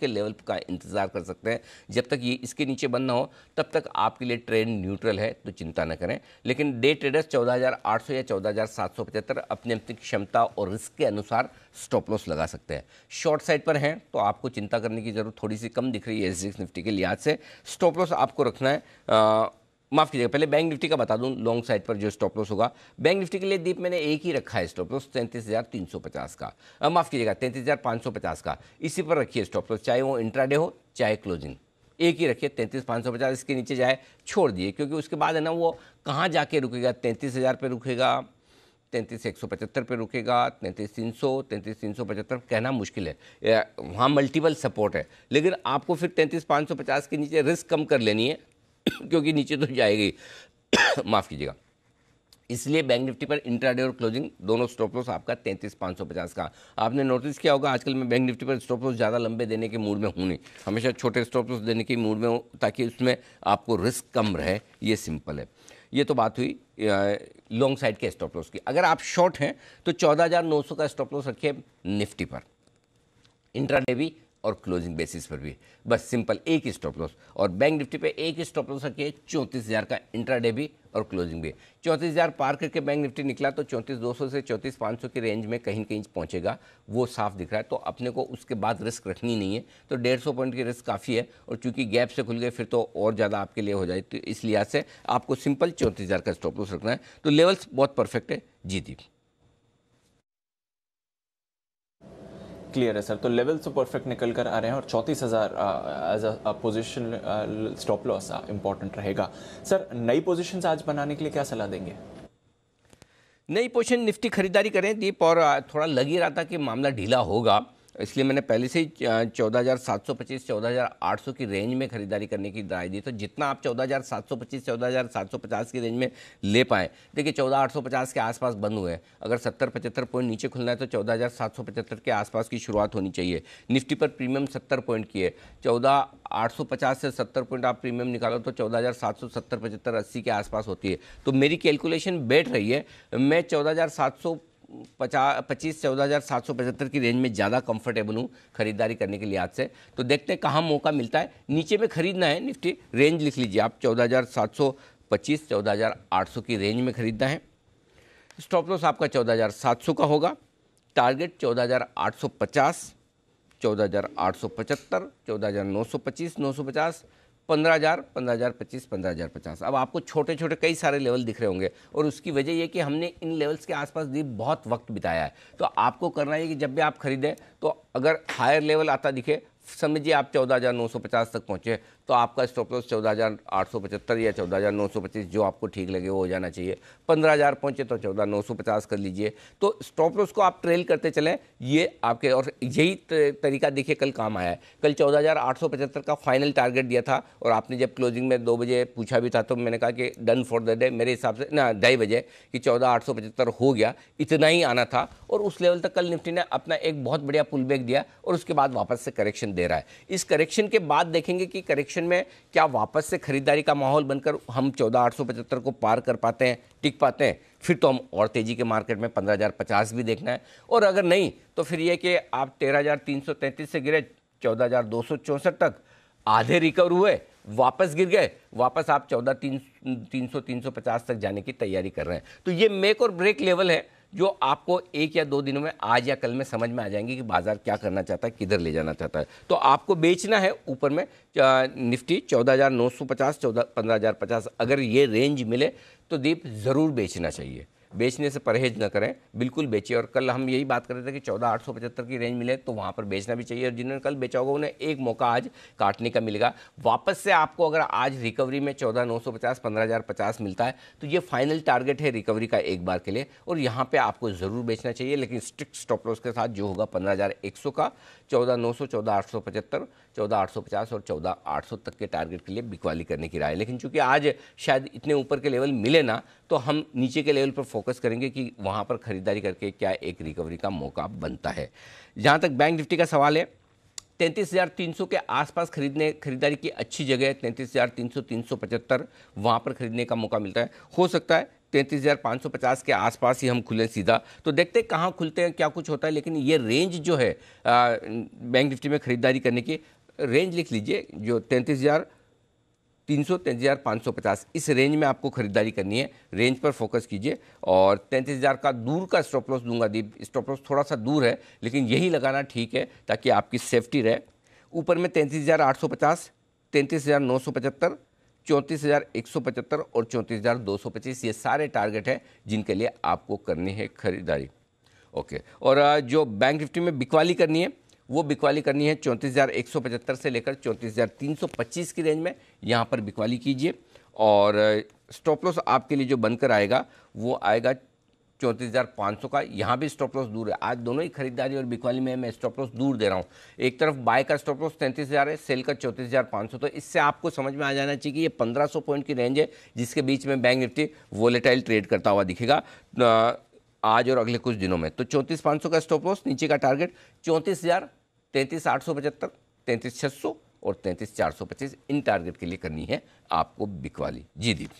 के लेवल का इंतजार कर सकते हैं जब तक ये इसके नीचे बंद ना हो तब तक आपके लिए ट्रेंड न्यूट्रल है तो चिंता न करें लेकिन डे ट्रेडर्स 14,800 या 14,775 अपने अपनी क्षमता और रिस्क के अनुसार स्टॉप लॉस लगा सकते हैं शॉर्ट साइड पर हैं तो आपको चिंता करने की ज़रूरत थोड़ी सी कम दिख रही है एस निफ्टी के लिहाज से स्टॉप लॉस आपको रखना है आ, माफ़ कीजिएगा पहले बैंक निफ्टी का बता दूं लॉन्ग साइड पर जो स्टॉप लॉस होगा बैंक निफ्टी के लिए दीप मैंने एक ही रखा है स्टॉप लॉस तैंतीस हज़ार तीन सौ पचास का माफ़ कीजिएगा तैंतीस हज़ार पाँच सौ पचास का इसी पर रखिए स्टॉप लॉस चाहे वो इंट्राडे हो चाहे क्लोजिंग एक ही रखिए तैंतीस पाँच सौ पचास इसके नीचे जाए छोड़ दिए क्योंकि उसके बाद है ना वो कहाँ जाके रुकेगा तैंतीस हज़ार पर रुकेगा तैंतीस एक सौ पचहत्तर पर रुकेगा तैंतीस तीन सौ तैंतीस तीन सौ पचहत्तर कहना मुश्किल है वहाँ मल्टीपल सपोर्ट है लेकिन आपको फिर तैंतीस पाँच सौ पचास के नीचे रिस्क कम कर लेनी है [clears throat] क्योंकि नीचे तो जाएगी [coughs] माफ़ कीजिएगा इसलिए बैंक निफ्टी पर इंट्राडे और क्लोजिंग दोनों स्टॉप लॉस आपका तैंतीस पाँच सौ पचास का आपने नोटिस किया होगा आजकल मैं बैंक निफ्टी पर स्टॉप लॉस ज़्यादा लंबे देने के मूड में हूँ नहीं हमेशा छोटे स्टॉप लॉस देने के मूड में हूँ ताकि उसमें आपको रिस्क कम रहे ये सिंपल है ये तो बात हुई लॉन्ग साइड के स्टॉप लॉस की अगर आप शॉर्ट हैं तो चौदह हज़ार नौ सौ का स्टॉप लॉस रखिए निफ्टी पर इंट्राडे भी और क्लोजिंग बेसिस पर भी बस सिंपल एक ही स्टॉप लॉस और बैंक निफ्टी पे एक ही स्टॉप लॉस रखिए चौंतीस हज़ार का इंट्राडे भी और क्लोजिंग भी चौंतीस हज़ार पार करके बैंक निफ्टी निकला तो चौंतीस दो सौ से चौंतीस पाँच सौ की रेंज में कहीं कहीं पहुंचेगा वो साफ दिख रहा है तो अपने को उसके बाद रिस्क रखनी नहीं है तो डेढ़ सौ पॉइंट की रिस्क काफ़ी है और चूंकि गैप से खुल गए फिर तो और ज़्यादा आपके लिए हो जाए तो इस लिहाज से आपको सिंपल चौंतीस हज़ार का स्टॉप लॉस रखना है तो लेवल्स बहुत परफेक्ट है जी दीप क्लियर है सर तो लेवल तो परफेक्ट निकल कर आ रहे हैं और चौंतीस हज़ार as a position stop loss important रहेगा सर नई पोजिशन आज बनाने के लिए क्या सलाह देंगे नई पोजिशन निफ्टी खरीदारी करें दीप और थोड़ा लग ही रहा था कि मामला ढीला होगा इसलिए मैंने पहले से ही चौदह हज़ार सात सौ पच्चीस चौदह हज़ार आठ सौ की रेंज में खरीदारी करने की राय दी तो जितना आप चौदह हज़ार सात सौ पच्चीस चौदह हज़ार सात सौ पचास की रेंज में ले पाएँ देखिए चौदह आठ सौ पचास के आसपास बंद हुए हैं अगर सत्तर पचहत्तर पॉइंट नीचे खुलना है तो चौदह हज़ार सात सौ पचहत्तर के आसपास की शुरुआत होनी चाहिए निफ्टी पर प्रीमियम सत्तर पॉइंट की है चौदह आठ सौ पचास से सत्तर पॉइंट आप प्रीमियम निकालो तो चौदह हज़ार सात सौ सत्तर पचहत्तर अस्सी के आसपास होती है तो मेरी कैलकुलेशन बैठ रही है मैं चौदह हज़ार सात सौ पचास पच्चीस चौदह हज़ार सात सौ पचहत्तर की रेंज में ज़्यादा कंफर्टेबल हूँ खरीदारी करने के लिहाज से तो देखते हैं कहाँ मौका मिलता है नीचे में खरीदना है निफ्टी रेंज लिख लीजिए आप चौदह हज़ार सात सौ पच्चीस चौदह हज़ार आठ सौ की रेंज में खरीदना है स्टॉप लॉस आपका चौदह हज़ार सात सौ का होगा टारगेट चौदह हज़ार आठ सौ पचास चौदह हज़ार आठ सौ पचहत्तर चौदह हज़ार नौ सौ पच्चीस नौ सौ पचास पंद्रह हज़ार पंद्रह हज़ार पच्चीस पंद्रह हज़ार पचास अब आपको छोटे छोटे कई सारे लेवल दिख रहे होंगे और उसकी वजह यह कि हमने इन लेवल्स के आसपास भी बहुत वक्त बिताया है तो आपको करना है कि जब भी आप खरीदें तो अगर हायर लेवल आता दिखे समझिए आप चौदह हज़ार नौ सौ पचास तक पहुँचे तो आपका स्टॉप लॉस चौदह हज़ार आठ सौ पचहत्तर या चौदह हज़ार नौ सौ पच्चीस जो आपको ठीक लगे वो हो जाना चाहिए पंद्रह हज़ार पहुँचे तो चौदह नौ सौ पचास कर लीजिए तो स्टॉप लॉस को आप ट्रेल करते चलें ये आपके और यही तरीका देखिए कल काम आया है कल चौदह हज़ार आठ सौ पचहत्तर का फाइनल टारगेट दिया था और आपने जब क्लोजिंग में दो बजे पूछा भी था तो मैंने कहा कि डन फॉर द डे मेरे हिसाब से ना ढाई बजे कि चौदह आठ सौ पचहत्तर हो गया इतना ही आना था और उस लेवल तक कल निफ्टी ने अपना एक बहुत बढ़िया पुल बैक दिया और उसके बाद वापस से करेक्शन करेक्शन दे रहा है इस करेक्शन के बाद देखेंगे कि करेक्शन में क्या वापस से खरीदारी का माहौल बनकर हम चौदह आठ सौ पचहत्तर को पार कर पाते हैं टिक पाते हैं फिर तो हम और तेज़ी के मार्केट में पंद्रह हज़ार पचास भी देखना है और अगर नहीं तो फिर ये कि आप तेरह हज़ार तीन सौ से गिरे चौदह हज़ार दो सौ तक आधे रिकवर हुए वापस गिर गए वापस आप चौदह तीन तीन सौ तीन सौ पचास तक जाने की तैयारी कर रहे हैं तो ये मेक और ब्रेक लेवल है जो आपको एक या दो दिनों में आज या कल में समझ में आ जाएंगे कि बाज़ार क्या करना चाहता है किधर ले जाना चाहता है तो आपको बेचना है ऊपर में निफ्टी चौदह हज़ार नौ सौ पचास चौदह पंद्रह हज़ार पचास अगर ये रेंज मिले तो दीप ज़रूर बेचना चाहिए बेचने से परहेज न करें बिल्कुल बेचिए और कल हम यही बात कर रहे थे कि चौदह आठ सौ पचहत्तर की रेंज मिले तो वहाँ पर बेचना भी चाहिए और जिन्होंने कल बेचा होगा उन्हें एक मौका आज काटने का मिलेगा वापस से आपको अगर आज रिकवरी में चौदह नौ सौ पचास पंद्रह हज़ार पचास मिलता है तो ये फाइनल टारगेट है रिकवरी का एक बार के लिए और यहाँ पर आपको ज़रूर बेचना चाहिए लेकिन स्ट्रिक्ट स्टॉप लॉस के साथ जो होगा पंद्रह हज़ार एक सौ का चौदह नौ सौ चौदह आठ सौ पचहत्तर चौदह आठ सौ पचास और चौदह आठ सौ तक के टारगेट के लिए बिकवाली करने की राय लेकिन चूंकि आज शायद इतने ऊपर के लेवल मिले ना तो हम नीचे के लेवल पर फोकस करेंगे कि वहाँ पर ख़रीदारी करके क्या एक रिकवरी का मौका बनता है जहाँ तक बैंक निफ्टी का सवाल है तैंतीस हज़ार तीन सौ के आसपास खरीदने खरीदारी की अच्छी जगह है तैंतीस हज़ार तीन सौ तीन सौ पचहत्तर वहाँ पर खरीदने का मौका मिलता है हो सकता है तैंतीस हज़ार पाँच सौ पचास के आसपास ही हम खुले सीधा तो देखते हैं कहाँ खुलते हैं क्या कुछ होता है लेकिन ये रेंज जो है बैंक निफ्टी में खरीदारी करने की रेंज लिख लीजिए जो तैंतीस हज़ार तीन सौ तैंतीस हज़ार पाँच सौ पचास इस रेंज में आपको खरीदारी करनी है रेंज पर फोकस कीजिए और तैंतीस हज़ार का दूर का स्टॉप लॉस दूंगा दीप स्टॉप लॉस थोड़ा सा दूर है लेकिन यही लगाना ठीक है ताकि आपकी सेफ्टी रहे ऊपर में तैंतीस हज़ार आठ सौ पचास तैंतीस हज़ार नौ सौ पचहत्तर चौंतीस हज़ार एक सौ पचहत्तर और चौंतीस हज़ार दो सौ पच्चीस ये सारे टारगेट हैं जिनके लिए आपको करनी है खरीदारी ओके और जो बैंक निफ्टी में बिकवाली करनी है वो बिकवाली करनी है चौंतीस से लेकर चौंतीस की रेंज में यहाँ पर बिकवाली कीजिए और स्टॉप लॉस आपके लिए जो बनकर आएगा वो आएगा चौंतीस हज़ार पाँच सौ का यहाँ भी स्टॉप लॉस दूर है आज दोनों ही खरीदारी और बिकवाली में मैं स्टॉप लॉस दूर दे रहा हूँ एक तरफ बाय का स्टॉप लॉस तैंतीस हज़ार है सेल का चौंतीस हज़ार पाँच सौ तो इससे आपको समझ में आ जाना चाहिए कि ये पंद्रह सौ पॉइंट की रेंज है जिसके बीच में बैंक निफ्टी वोलेटाइल ट्रेड करता हुआ दिखेगा आज और अगले कुछ दिनों में तो चौंतीस पाँच सौ का स्टॉप लॉस नीचे का टारगेट चौंतीस हज़ार तैंतीस आठ सौ पचहत्तर तैंतीस छः सौ और तैंतीस चार सौ पच्चीस इन टारगेट के लिए करनी है आपको बिकवाली जी दीप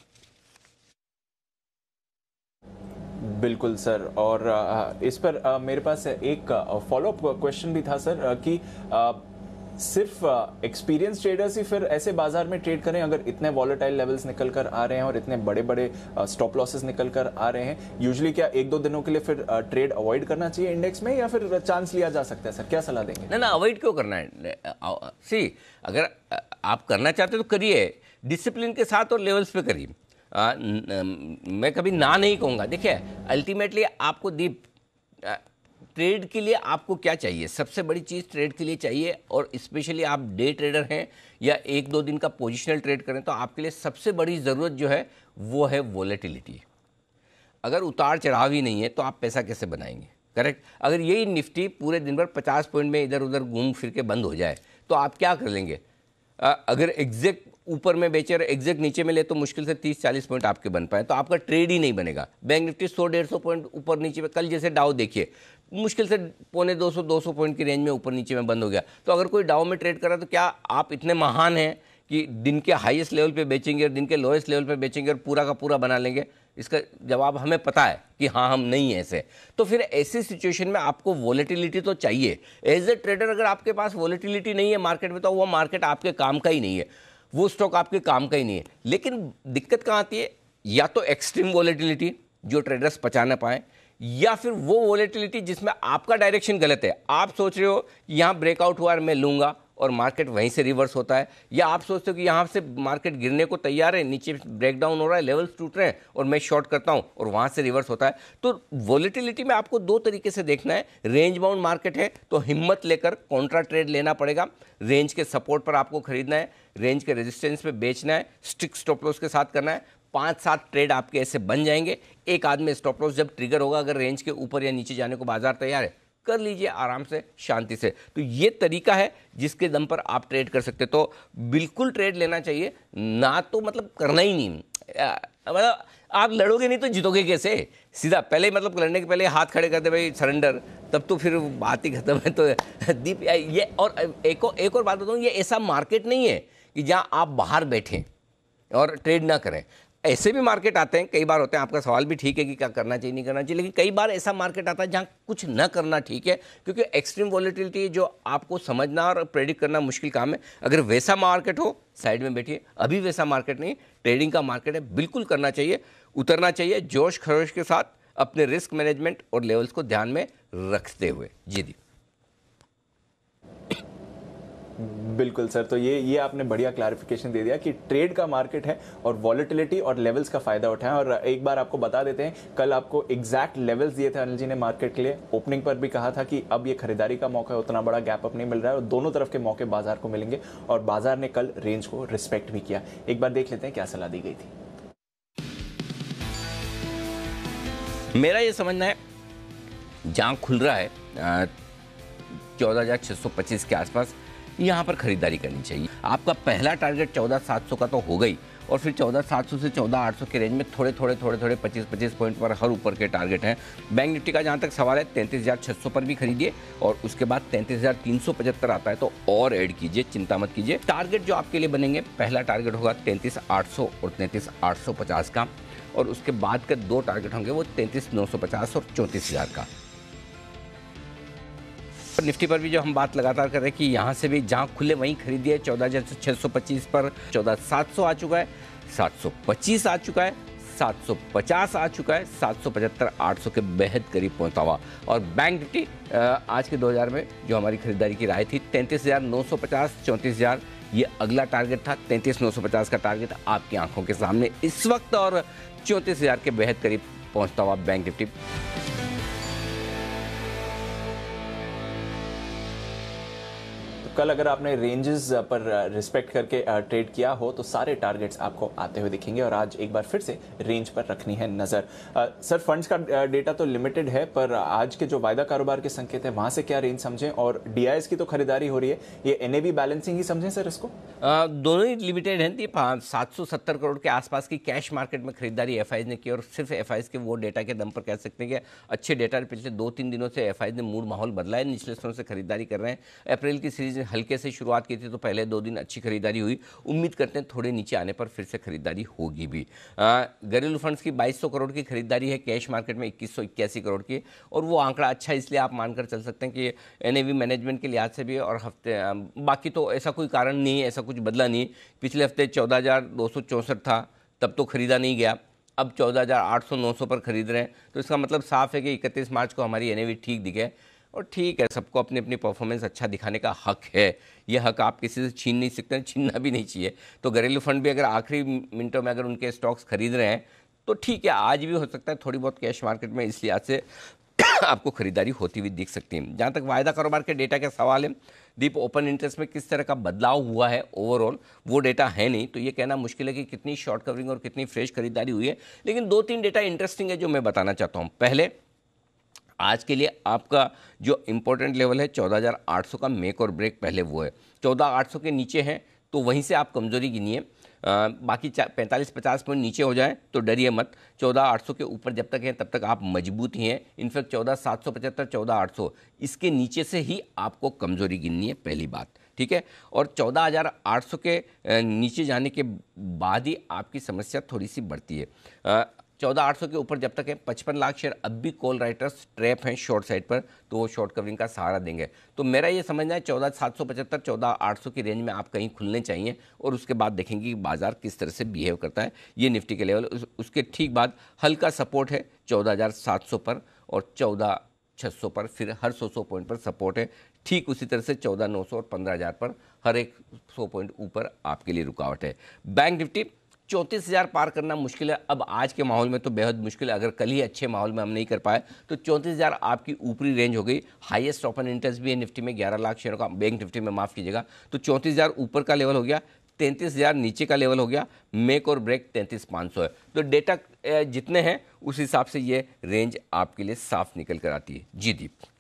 बिल्कुल सर और इस पर मेरे पास एक फॉलोअप क्वेश्चन भी था सर कि सिर्फ एक्सपीरियंस ट्रेडर्स ही फिर ऐसे बाजार में ट्रेड करें अगर इतने वॉलेटाइल लेवल्स निकल कर आ रहे हैं और इतने बड़े बड़े स्टॉप लॉसेस निकल कर आ रहे हैं यूजली क्या एक दो दिनों के लिए फिर ट्रेड अवॉइड करना चाहिए इंडेक्स में या फिर चांस लिया जा सकता है सर क्या सलाह देंगे ना ना अवॉइड क्यों करना है सी अगर आप करना चाहते हो तो करिए डिसिप्लिन के साथ और लेवल्स पे करिए मैं कभी ना नहीं कहूँगा देखिए अल्टीमेटली आपको दीप ट्रेड के लिए आपको क्या चाहिए सबसे बड़ी चीज़ ट्रेड के लिए चाहिए और स्पेशली आप डे ट्रेडर हैं या एक दो दिन का पोजिशनल ट्रेड करें तो आपके लिए सबसे बड़ी ज़रूरत जो है वो है वॉलेटिलिटी अगर उतार चढ़ाव ही नहीं है तो आप पैसा कैसे बनाएंगे करेक्ट अगर यही निफ्टी पूरे दिन भर पचास पॉइंट में इधर उधर घूम फिर के बंद हो जाए तो आप क्या कर लेंगे अगर एग्जैक्ट ऊपर में बेचे और एग्जैक्ट नीचे में ले तो मुश्किल से 30-40 पॉइंट आपके बन पाए तो आपका ट्रेड ही नहीं बनेगा बैंक निफ्टी 100 डेढ़ सौ पॉइंट ऊपर नीचे में कल जैसे डाउ देखिए मुश्किल से पौने 200 200 पॉइंट की रेंज में ऊपर नीचे में बंद हो गया तो अगर कोई डाउ में ट्रेड कर रहा है तो क्या आप इतने महान हैं कि दिन के हाईएस्ट लेवल पे बेचेंगे और दिन के लोएस्ट लेवल पे बेचेंगे और पूरा का पूरा बना लेंगे इसका जवाब हमें पता है कि हाँ हम नहीं ऐसे तो फिर ऐसी सिचुएशन में आपको वॉलेटिलिटी तो चाहिए एज ए ट्रेडर अगर आपके पास वॉलेटिलिटी नहीं है मार्केट में तो वो मार्केट आपके काम का ही नहीं है वो स्टॉक आपके काम का ही नहीं है लेकिन दिक्कत कहाँ आती है या तो एक्सट्रीम वॉलेटिलिटी जो ट्रेडर्स पचा ना पाएँ या फिर वो वॉलेटिलिटी जिसमें आपका डायरेक्शन गलत है आप सोच रहे हो यहाँ ब्रेकआउट हुआ है मैं लूँगा और मार्केट वहीं से रिवर्स होता है या आप सोचते हो कि यहाँ से मार्केट गिरने को तैयार है नीचे ब्रेकडाउन हो रहा है लेवल्स टूट रहे हैं और मैं शॉर्ट करता हूँ और वहाँ से रिवर्स होता है तो वॉलिटिलिटी में आपको दो तरीके से देखना है रेंज बाउंड मार्केट है तो हिम्मत लेकर कॉन्ट्रा ट्रेड लेना पड़ेगा रेंज के सपोर्ट पर आपको खरीदना है रेंज के रेजिस्टेंस पे बेचना है स्ट्रिक स्टॉप लॉस के साथ करना है पाँच सात ट्रेड आपके ऐसे बन जाएंगे एक आदमी स्टॉप लॉस जब ट्रिगर होगा अगर रेंज के ऊपर या नीचे जाने को बाजार तैयार है कर लीजिए आराम से शांति से तो ये तरीका है जिसके दम पर आप ट्रेड कर सकते तो बिल्कुल ट्रेड लेना चाहिए ना तो मतलब करना ही नहीं मतलब आप लड़ोगे नहीं तो जीतोगे कैसे सीधा पहले मतलब लड़ने के पहले हाथ खड़े करते भाई सरेंडर तब तो फिर बात ही खत्म है तो दीप ये और एक और एक और बात बताऊँ ये ऐसा मार्केट नहीं है कि जहाँ आप बाहर बैठें और ट्रेड ना करें ऐसे भी मार्केट आते हैं कई बार होते हैं आपका सवाल भी ठीक है कि क्या करना चाहिए नहीं करना चाहिए लेकिन कई बार ऐसा मार्केट आता है जहाँ कुछ न करना ठीक है क्योंकि एक्सट्रीम वॉलिटिलिटी जो आपको समझना और प्रेडिक्ट करना मुश्किल काम है अगर वैसा मार्केट हो साइड में बैठिए अभी वैसा मार्केट नहीं ट्रेडिंग का मार्केट है बिल्कुल करना चाहिए उतरना चाहिए जोश खरोश के साथ अपने रिस्क मैनेजमेंट और लेवल्स को ध्यान में रखते हुए जी दी बिल्कुल सर तो ये ये आपने बढ़िया क्लैरिफिकेशन दे दिया कि ट्रेड का मार्केट है और वॉलिटिलिटी और लेवल्स का फ़ायदा उठाएं और एक बार आपको बता देते हैं कल आपको एग्जैक्ट लेवल्स दिए थे अनिल जी ने मार्केट के लिए ओपनिंग पर भी कहा था कि अब ये खरीदारी का मौका है उतना बड़ा गैप अप नहीं मिल रहा है और दोनों तरफ के मौके बाजार को मिलेंगे और बाजार ने कल रेंज को रिस्पेक्ट भी किया एक बार देख लेते हैं क्या सलाह दी गई थी मेरा ये समझना है जहाँ खुल रहा है चौदह हज़ार छः सौ पच्चीस के आसपास यहाँ पर खरीदारी करनी चाहिए आपका पहला टारगेट चौदह सात सौ का तो हो गई और फिर चौदह सात सौ से चौदह आठ सौ के रेंज में थोड़े थोड़े थोड़े थोड़े पच्चीस पच्चीस पॉइंट पर हर ऊपर के टारगेट हैं बैंक निफ्टी का जहाँ तक सवाल है तैंतीस हज़ार छः सौ पर भी खरीदिए और उसके बाद तैंतीस हज़ार तीन सौ पचहत्तर आता है तो और ऐड कीजिए चिंता मत कीजिए टारगेट जो आपके लिए बनेंगे पहला टारगेट होगा तैंतीस आठ सौ और तैंतीस आठ सौ पचास का और उसके बाद के दो टारगेट होंगे वो तैंतीस नौ सौ पचास और चौंतीस हज़ार का पर निफ्टी पर भी जो हम बात लगातार कर रहे हैं कि यहाँ से भी जहाँ खुले वहीं खरीदिए चौदह हजार छः सौ पच्चीस पर चौदह सात सौ आ चुका है सात सौ पच्चीस आ चुका है 750 आ चुका है आठ सौ के बेहद करीब पहुंचा हुआ और बैंक निफ्टी आज के 2000 में जो हमारी खरीदारी की राय थी 33,950 हजार ये अगला टारगेट था 33,950 का टारगेट आपकी आंखों के सामने इस वक्त और हजार के बेहद करीब पहुंचता हुआ बैंक निफ्टी कल अगर आपने रेंजेस पर रिस्पेक्ट करके ट्रेड किया हो तो सारे टारगेट्स आपको आते हुए दिखेंगे और आज एक बार फिर से रेंज पर रखनी है नज़र सर फंड्स का डेटा तो लिमिटेड है पर आज के जो वायदा कारोबार के संकेत हैं वहाँ से क्या रेंज समझें और डी की तो खरीदारी हो रही है ये एन बैलेंसिंग ही समझें सर इसको दोनों ही लिमिटेड हैं सात सौ सत्तर करोड़ के आसपास की कैश मार्केट में खरीदारी एफ ने की और सिर्फ एफ के वो डेटा के दम पर कह सकते हैं कि अच्छे डेटा पिछले दो तीन दिनों से एफ ने मूड माहौल बदला है निचले स्तरों से खरीदारी कर रहे हैं अप्रैल की सीरीज से हल्के से शुरुआत की थी तो पहले दो दिन अच्छी खरीदारी हुई उम्मीद करते हैं थोड़े नीचे आने पर फिर से खरीदारी होगी भी घरेलू फंड्स की 2200 करोड़ की खरीदारी है कैश मार्केट में इक्कीस करोड़ की और वो आंकड़ा अच्छा इसलिए आप मानकर चल सकते हैं कि एन मैनेजमेंट के लिहाज से भी और हफ्ते बाकी तो ऐसा कोई कारण नहीं ऐसा कुछ बदला नहीं पिछले हफ्ते चौदह था तब तो खरीदा नहीं गया अब चौदह हजार आठ सौ नौ सौ पर खरीद रहे हैं तो इसका मतलब साफ है कि इकतीस मार्च को हमारी एन ठीक दिखे और ठीक है सबको अपने अपनी परफॉर्मेंस अच्छा दिखाने का हक है ये हक आप किसी से छीन नहीं सकते छीनना भी नहीं चाहिए तो घरेलू फंड भी अगर आखिरी मिनटों में अगर उनके स्टॉक्स खरीद रहे हैं तो ठीक है आज भी हो सकता है थोड़ी बहुत कैश मार्केट में इस लिहाज से [coughs] आपको खरीदारी होती हुई दिख सकती है जहाँ तक वायदा कारोबार के डेटा के सवाल है दीप ओपन इंटरेस्ट में किस तरह का बदलाव हुआ है ओवरऑल वो डेटा है नहीं तो ये कहना मुश्किल है कि कितनी शॉर्ट कवरिंग और कितनी फ्रेश खरीदारी हुई है लेकिन दो तीन डेटा इंटरेस्टिंग है जो मैं बताना चाहता हूँ पहले आज के लिए आपका जो इम्पोर्टेंट लेवल है 14,800 का मेक और ब्रेक पहले वो है 14,800 के नीचे हैं तो वहीं से आप कमज़ोरी गिनिए बाकी पैंतालीस पचास पॉइंट नीचे हो जाए तो डरिए मत चौदह आठ सौ के ऊपर जब तक हैं तब तक आप मजबूत ही हैं इनफैक्ट चौदह सात सौ पचहत्तर चौदह आठ सौ इसके नीचे से ही आपको कमज़ोरी गिननी है पहली बात ठीक है और चौदह हज़ार आठ सौ के नीचे जाने के बाद ही आपकी समस्या थोड़ी सी बढ़ती है चौदह आठ सौ के ऊपर जब तक है पचपन लाख शेयर अब भी कॉल राइटर्स ट्रैप हैं शॉर्ट साइड पर तो वो शॉर्ट कवरिंग का सहारा देंगे तो मेरा ये समझना है चौदह सात सौ पचहत्तर चौदह आठ सौ की रेंज में आप कहीं खुलने चाहिए और उसके बाद देखेंगे कि बाजार किस तरह से बिहेव करता है ये निफ्टी के लेवल उस, उसके ठीक बाद हल्का सपोर्ट है चौदह हज़ार सात सौ पर और चौदह छः सौ पर फिर हर सौ सौ पॉइंट पर सपोर्ट है ठीक उसी तरह से चौदह नौ सौ और पंद्रह हज़ार पर हर एक सौ पॉइंट ऊपर आपके लिए रुकावट है बैंक निफ्टी चौंतीस हज़ार पार करना मुश्किल है अब आज के माहौल में तो बेहद मुश्किल है अगर कल ही अच्छे माहौल में हम नहीं कर पाए तो चौंतीस हज़ार आपकी ऊपरी रेंज हो गई हाईएस्ट ओपन इंटरेस्ट भी है निफ्टी में ग्यारह लाख शेयरों का बैंक निफ्टी में माफ़ कीजिएगा तो चौंतीस हज़ार ऊपर का लेवल हो गया तैंतीस हज़ार नीचे का लेवल हो गया मेक और ब्रेक तैंतीस पाँच सौ है तो डेटा जितने हैं उस हिसाब से ये रेंज आपके लिए साफ निकल कर आती है जी दीप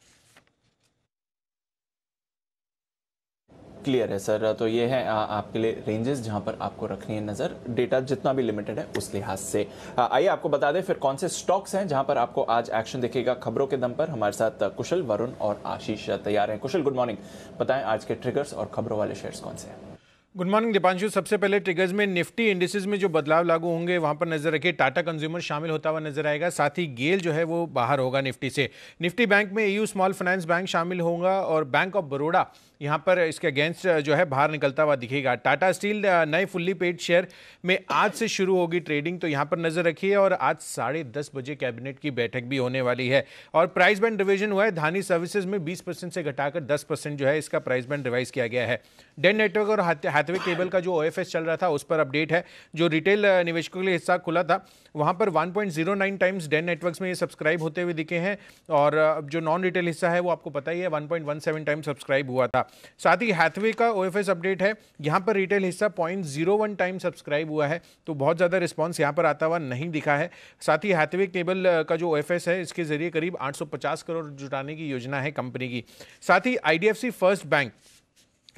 क्लियर है सर तो ये है आपके लिए रेंजेस जहां पर आपको रखनी है नज़र डेटा जितना भी लिमिटेड है उस लिहाज से आइए आपको बता दें फिर कौन से स्टॉक्स हैं जहां पर आपको आज एक्शन देखेगा खबरों के दम पर हमारे साथ कुशल वरुण और आशीष तैयार हैं कुशल गुड मॉर्निंग बताएं आज के ट्रिगर्स और खबरों वाले शेयर्स कौन से हैं गुड मॉर्निंग दीपांशु सबसे पहले ट्रिगर्स में निफ्टी इंडिसेज में जो बदलाव लागू होंगे वहां पर नजर रखिए टाटा कंज्यूमर शामिल होता हुआ नजर आएगा साथ ही गेल जो है वो बाहर होगा निफ्टी से निफ्टी बैंक में एयू स्मॉल फाइनेंस बैंक शामिल होगा और बैंक ऑफ बड़ोड़ा यहाँ पर इसके अगेंस्ट जो है बाहर निकलता हुआ दिखेगा टाटा स्टील नए फुल्ली पेड शेयर में आज से शुरू होगी ट्रेडिंग तो यहाँ पर नजर रखिए और आज साढ़े दस बजे कैबिनेट की बैठक भी होने वाली है और प्राइस बैंड रिविजन हुआ है धानी सर्विसेज में बीस परसेंट से घटाकर दस परसेंट जो है इसका प्राइस बैंड रिवाइज किया गया है डेन नेटवर्क और हाथवे केबल का जो ओ चल रहा था उस पर अपडेट है जो रिटेल निवेशकों के लिए हिस्सा खुला था वहाँ पर वन टाइम्स डेन नेटवर्क में ये सब्सक्राइब होते हुए दिखे हैं और जो नॉन रिटेल हिस्सा है वो आपको पता ही है वन टाइम्स सब्सक्राइब हुआ था साथ ही हैथवे का ओ अपडेट है यहाँ पर रिटेल हिस्सा point zero one time subscribe हुआ है तो बहुत ज़्यादा रिस्पॉन्स यहाँ पर आता हुआ नहीं दिखा है साथ ही हैथवे केबल का जो ओ है इसके जरिए करीब आठ करोड़ जुटाने की योजना है कंपनी की साथ ही आई फर्स्ट बैंक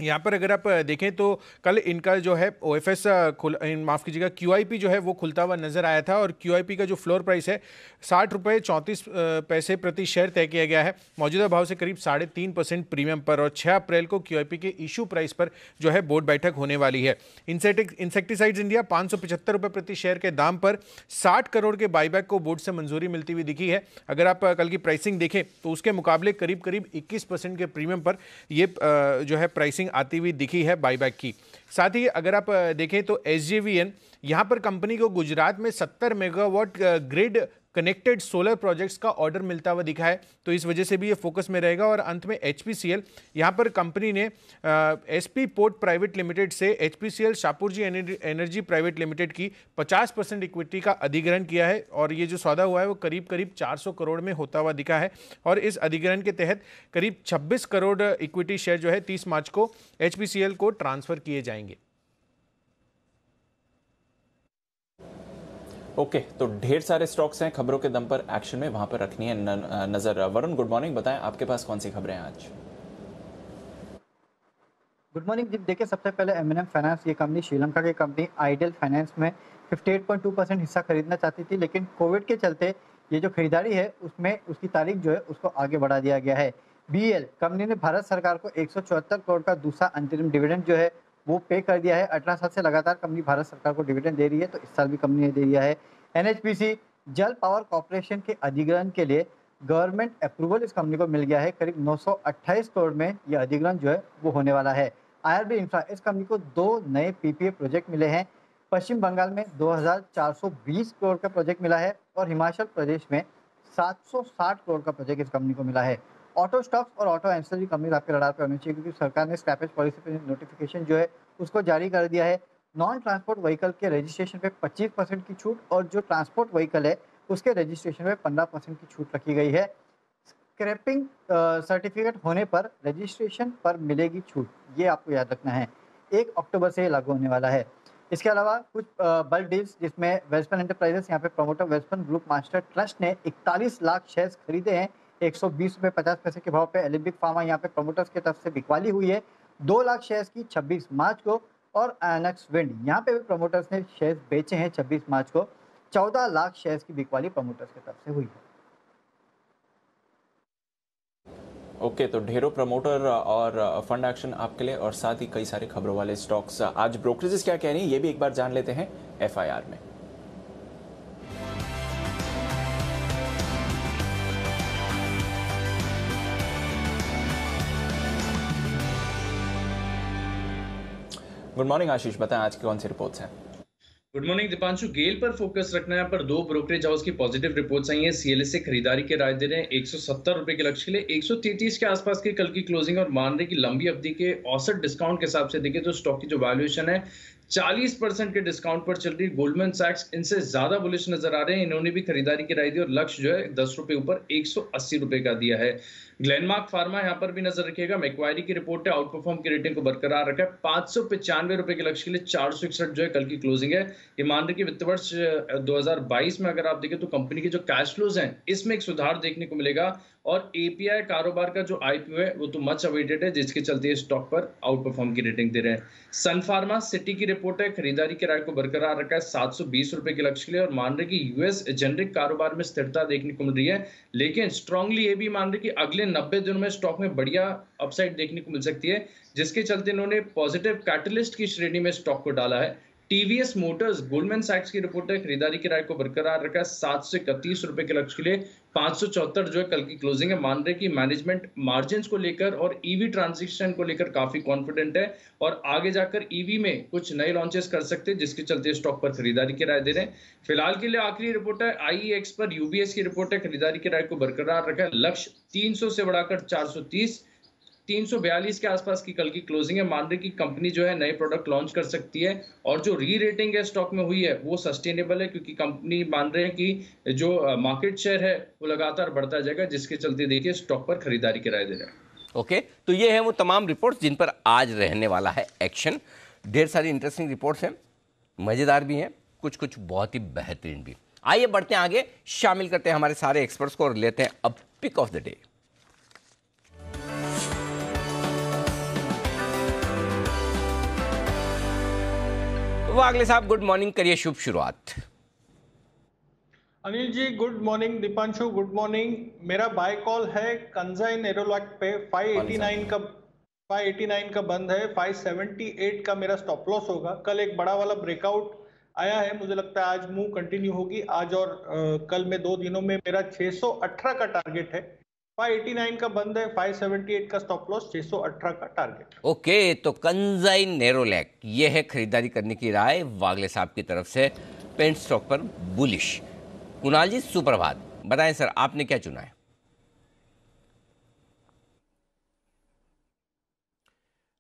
यहाँ पर अगर आप देखें तो कल इनका जो है ओ एफ एस खुल माफ़ कीजिएगा क्यू आई पी जो है वो खुलता हुआ नज़र आया था और क्यू आई पी का जो फ्लोर प्राइस है साठ रुपये चौंतीस पैसे प्रति शेयर तय किया गया है मौजूदा भाव से करीब साढ़े तीन परसेंट प्रीमियम पर और छः अप्रैल को क्यू आई पी के इशू प्राइस पर जो है बोर्ड बैठक होने वाली है इंसेक्टिसाइड्स इंडिया पाँच सौ पचहत्तर रुपये प्रति शेयर के दाम पर साठ करोड़ के बाईबैक को बोर्ड से मंजूरी मिलती हुई दिखी है अगर आप कल की प्राइसिंग देखें तो उसके मुकाबले करीब करीब इक्कीस परसेंट के प्रीमियम पर यह जो है प्राइसिंग प्राइसिंग आती हुई दिखी है बाईबैक की साथ ही अगर आप देखें तो एस यहां पर कंपनी को गुजरात में 70 megawatt grid connected solar projects का ऑर्डर मिलता हुआ दिखा है तो इस वजह से भी ये फोकस में रहेगा और अंत में एच पी यहाँ पर कंपनी ने S P port private limited से H P Shapoorji energy private limited की पचास परसेंट इक्विटी का अधिग्रहण किया है और ये जो सौदा हुआ है वो करीब करीब चार करोड़ में होता हुआ दिखा है और इस अधिग्रहण के तहत करीब छब्बीस करोड़ इक्विटी शेयर जो है 30 मार्च को एच को ट्रांसफर किए जाएंगे ओके okay, तो ढेर सारे स्टॉक्स हैं खबरों के दम पर एक्शन में वहां पर रखनी है न, नजर वरुण गुड मॉर्निंग बताएं आपके पास कौन सी खबरें हैं आज गुड मॉर्निंग जी देखिए सबसे पहले एम एन एम फाइनेंस ये कंपनी श्रीलंका की कंपनी आइडियल फाइनेंस में 58.2 परसेंट हिस्सा खरीदना चाहती थी लेकिन कोविड के चलते ये जो खरीदारी है उसमें उसकी तारीख जो है उसको आगे बढ़ा दिया गया है बी कंपनी ने भारत सरकार को एक करोड़ का दूसरा अंतरिम डिविडेंड जो है वो पे कर दिया है अठारह साल से लगातार कंपनी भारत सरकार को डिविडेंड दे रही है तो इस साल भी कंपनी ने दे दिया है एनएचपीसी जल पावर कॉरपोरेशन के अधिग्रहण के लिए गवर्नमेंट अप्रूवल इस कंपनी को मिल गया है करीब नौ करोड़ में यह अधिग्रहण जो है वो होने वाला है आई इंफ्रा इस कंपनी को दो नए पीपीए प्रोजेक्ट मिले हैं पश्चिम बंगाल में 2420 करोड़ का प्रोजेक्ट मिला है और हिमाचल प्रदेश में 760 करोड़ का प्रोजेक्ट इस कंपनी को मिला है ऑटो स्टॉप और ऑटो एंसर की कंपनी तो आपके रडार पर होनी चाहिए क्योंकि सरकार ने स्क्रैपेज पॉलिसी पर नोटिफिकेशन जो है उसको जारी कर दिया है नॉन ट्रांसपोर्ट व्हीकल के रजिस्ट्रेशन पे 25 परसेंट की छूट और जो ट्रांसपोर्ट व्हीकल है उसके रजिस्ट्रेशन पे 15 परसेंट की छूट रखी गई है स्क्रैपिंग सर्टिफिकेट होने पर रजिस्ट्रेशन पर मिलेगी छूट ये आपको याद रखना है एक अक्टूबर से लागू होने वाला है इसके अलावा कुछ बल डील्स जिसमें वेस्टर्न एंटरप्राइजेस यहाँ पे promoter western group master trust ने 41 लाख शेयर्स खरीदे हैं एक सौ बीस रुपये पचास पैसे के भाव पे एलिम्पिक फार्मा यहाँ पे प्रमोटर्स की तरफ से बिकवाली हुई है दो लाख शेयर्स की छब्बीस मार्च को और एनएक्स विंड यहाँ पे भी प्रमोटर्स ने शेयर्स बेचे हैं छब्बीस मार्च को चौदह लाख शेयर्स की बिकवाली प्रमोटर्स की तरफ से हुई है ओके okay, तो ढेरों प्रमोटर और फंड एक्शन आपके लिए और साथ ही कई सारे खबरों वाले स्टॉक्स आज ब्रोकरेजेस क्या कह रही हैं ये भी एक बार जान लेते हैं एफआईआर में गुड मॉर्निंग आशीष बताएं आज की कौन सी रिपोर्ट्स हैं गुड मॉर्निंग दीपांशु गेल पर फोकस रखना है पर दो ब्रोकरेज हाउस की पॉजिटिव रिपोर्ट्स आई हैं सीएलएस से खरीदारी के राय दे रहे हैं एक रुपए के लक्ष्य के लिए एक के आसपास के कल की क्लोजिंग और मान रहे की लंबी अवधि के औसत डिस्काउंट के हिसाब से देखे तो स्टॉक की जो वैल्यूएशन है 40 परसेंट के डिस्काउंट पर चल रही गोल्डमैन सैक्स इनसे ज्यादा बुलिश नजर आ रहे हैं इन्होंने भी खरीदारी की राय दी और लक्ष्य जो है दस रुपए ऊपर एक रुपए का दिया है ग्लेनमार्क फार्मा यहाँ पर भी नजर रखिएगा मैक्वायरी की रिपोर्ट है आउट परफॉर्म की रेटिंग को बरकरार रखा है पांच सौ पचानवे रुपए के लक्ष्य के लिए चार सौ इकसठ जो है कल की क्लोजिंग है ये मान रही वित्त वर्ष 2022 में अगर आप देखें तो कंपनी के जो कैश फ्लोज हैं इसमें एक सुधार देखने को मिलेगा और एपीआई कारोबार का जो आईपीओ है वो तो मच अवेटेड है जिसके चलते स्टॉक पर आउट परफॉर्म की रेटिंग दे रहे हैं सन फार्मा सिटी की रिपोर्ट है खरीदारी किराए को बरकरार रखा है सात रुपए के लक्ष्य के लिए और मान रहे कि यूएस जेनरिक कारोबार में स्थिरता देखने को मिल रही है लेकिन स्ट्रांगली ये भी मान रहे कि अगले पिछले नब्बे दिनों में स्टॉक में बढ़िया अपसाइड देखने को मिल सकती है जिसके चलते इन्होंने पॉजिटिव कैटलिस्ट की श्रेणी में स्टॉक को डाला है टीवीएस मोटर्स गोल्डमैन सैक्स की रिपोर्ट है खरीदारी किराए को बरकरार रखा है सात सौ इकतीस रुपए के लक्ष्य के लिए पांच सौ चौहत्तर जो है कल की क्लोजिंग है मान रहे कि मैनेजमेंट मार्जिन को लेकर और ईवी e ट्रांजिशन को लेकर काफी कॉन्फिडेंट है और आगे जाकर ईवी e में कुछ नए लॉन्चेस कर सकते हैं जिसके चलते स्टॉक पर खरीदारी किराए दे रहे हैं फिलहाल के लिए आखिरी रिपोर्ट है आई e पर यूबीएस की रिपोर्ट है खरीदारी किराए को बरकरार रखा है लक्ष्य तीन से बढ़ाकर चार 342 के आसपास की कल की क्लोजिंग है मान रहे कि कंपनी जो है नए प्रोडक्ट लॉन्च कर सकती है और जो री रेटिंग है स्टॉक में हुई है वो सस्टेनेबल है क्योंकि कंपनी मान रहे हैं कि जो मार्केट शेयर है वो लगातार बढ़ता जाएगा जिसके चलते देखिए स्टॉक पर खरीदारी किराए दे रहा है ओके तो ये है वो तमाम रिपोर्ट जिन पर आज रहने वाला है एक्शन ढेर सारी इंटरेस्टिंग रिपोर्ट्स हैं मज़ेदार भी हैं कुछ कुछ बहुत ही बेहतरीन भी आइए बढ़ते हैं आगे शामिल करते हैं हमारे सारे एक्सपर्ट्स को और लेते हैं अब pick of the day Wagle साहब गुड मॉर्निंग करिए शुभ शुरुआत Anil ji good morning Deepanshu good morning मेरा बाय कॉल है कंजाइन एरोलॉक पे 589 का 589 का बंद है 578 का मेरा स्टॉप लॉस होगा कल एक बड़ा वाला ब्रेकआउट आया है मुझे लगता है आज मूव कंटिन्यू होगी आज और आ, कल में दो दिनों में मेरा 618 का टारगेट है 589 का बंद है 578 का स्टॉप लॉस 618 का टारगेट ओके तो कंजाइन नेरोलैक ये है खरीदारी करने की राय वागले साहब की तरफ से पेंट स्टॉक पर बुलिश कुणाल जी सुप्रभात बताएं सर आपने क्या चुना है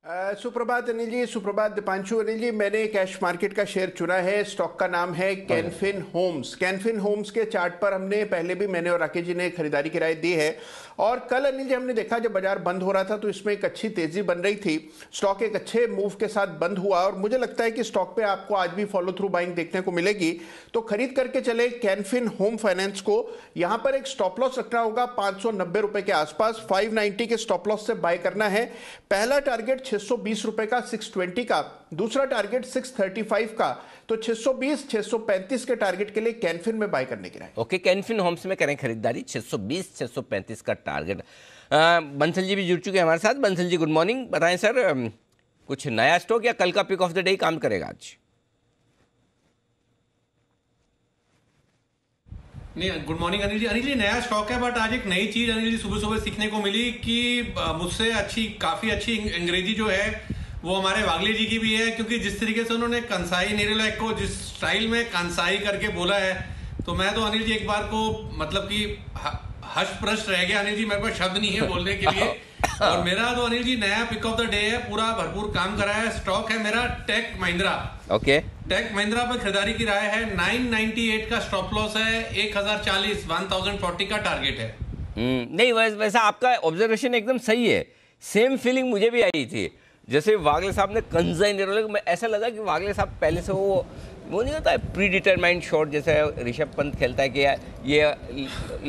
सुप्रभात अनिल जी सुप्रभात दीपांशु अनिल जी मैंने कैश मार्केट का शेयर चुना है स्टॉक का नाम है हाँ। कैनफिन होम्स कैनफिन होम्स के चार्ट पर हमने पहले भी मैंने और राकेश जी ने खरीदारी की राय दी है और कल अनिल जी हमने देखा जब बाजार बंद हो रहा था तो इसमें एक अच्छी तेजी बन रही थी स्टॉक एक अच्छे मूव के साथ बंद हुआ और मुझे लगता है कि स्टॉक पे आपको आज भी फॉलो थ्रू बाइंग देखने को मिलेगी तो खरीद करके चले कैनफिन होम फाइनेंस को यहाँ पर एक स्टॉप लॉस रखना होगा पाँच सौ नब्बे रुपए के आसपास फाइव नाइन्टी के स्टॉप लॉस से बाय करना है पहला टारगेट 620 रुपए का 620 का दूसरा टारगेट 635 का तो 620 635 के टारगेट के लिए कैनफिन में बाय करने के लिए ओके कैनफिन होम्स में करें खरीदारी 620 635 का टारगेट बंसल जी भी जुड़ चुके हैं हमारे साथ बंसल जी गुड मॉर्निंग बताएं सर कुछ नया स्टॉक या कल का पिक ऑफ द डे काम करेगा आज नहीं गुड मॉर्निंग अनिल जी अनिल जी नया शौक है बट आज एक नई चीज अनिल जी सुबह सुबह सीखने को मिली कि मुझसे अच्छी काफी अच्छी अंग्रेजी जो है वो हमारे वागले जी की भी है क्योंकि जिस तरीके से उन्होंने कंसाई नेरेलैक को जिस स्टाइल में कंसाई करके बोला है तो मैं तो अनिल जी एक बार को मतलब कि हर्ष प्रश्न रह गया अनिल जी मेरे पास शब्द नहीं है बोलने के लिए [laughs] और मेरा तो अनिल जी नया पिक ऑफ द डे है पूरा भरपूर काम करा है स्टॉक है मेरा tech Mahindra okay tech Mahindra पर खरीदारी की राय है 998 का स्टॉप लॉस है 1040 1040 का टारगेट है हम्म, नहीं वैसे वैसा आपका ऑब्जर्वेशन एकदम सही है सेम फीलिंग मुझे भी आई थी जैसे वागले साहब ने कंजाइन मैं ऐसा लगा कि वागले साहब पहले से वो वो नहीं होता है प्री डिटरमाइंड शॉट जैसे ऋषभ पंत खेलता है कि ये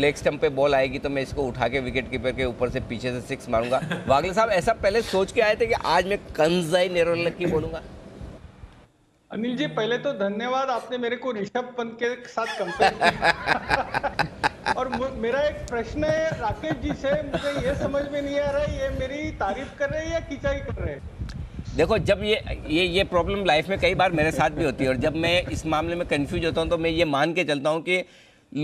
लेग स्टंप पे बॉल आएगी तो मैं इसको उठा के विकेट कीपर के ऊपर से पीछे से सिक्स मारूंगा वागले साहब ऐसा पहले सोच के आए थे कि आज मैं कंजाई नेरोल की बोलूंगा अनिल जी पहले तो धन्यवाद आपने मेरे को ऋषभ पंत के साथ कंपेयर किया [laughs] और मेरा एक प्रश्न है राकेश जी से मुझे ये समझ में नहीं आ रहा है ये मेरी तारीफ कर रहे हैं या खिंचाई कर रहे हैं देखो जब ये ये ये प्रॉब्लम लाइफ में कई बार मेरे साथ भी होती है और जब मैं इस मामले में कन्फ्यूज होता हूँ तो मैं ये मान के चलता हूँ कि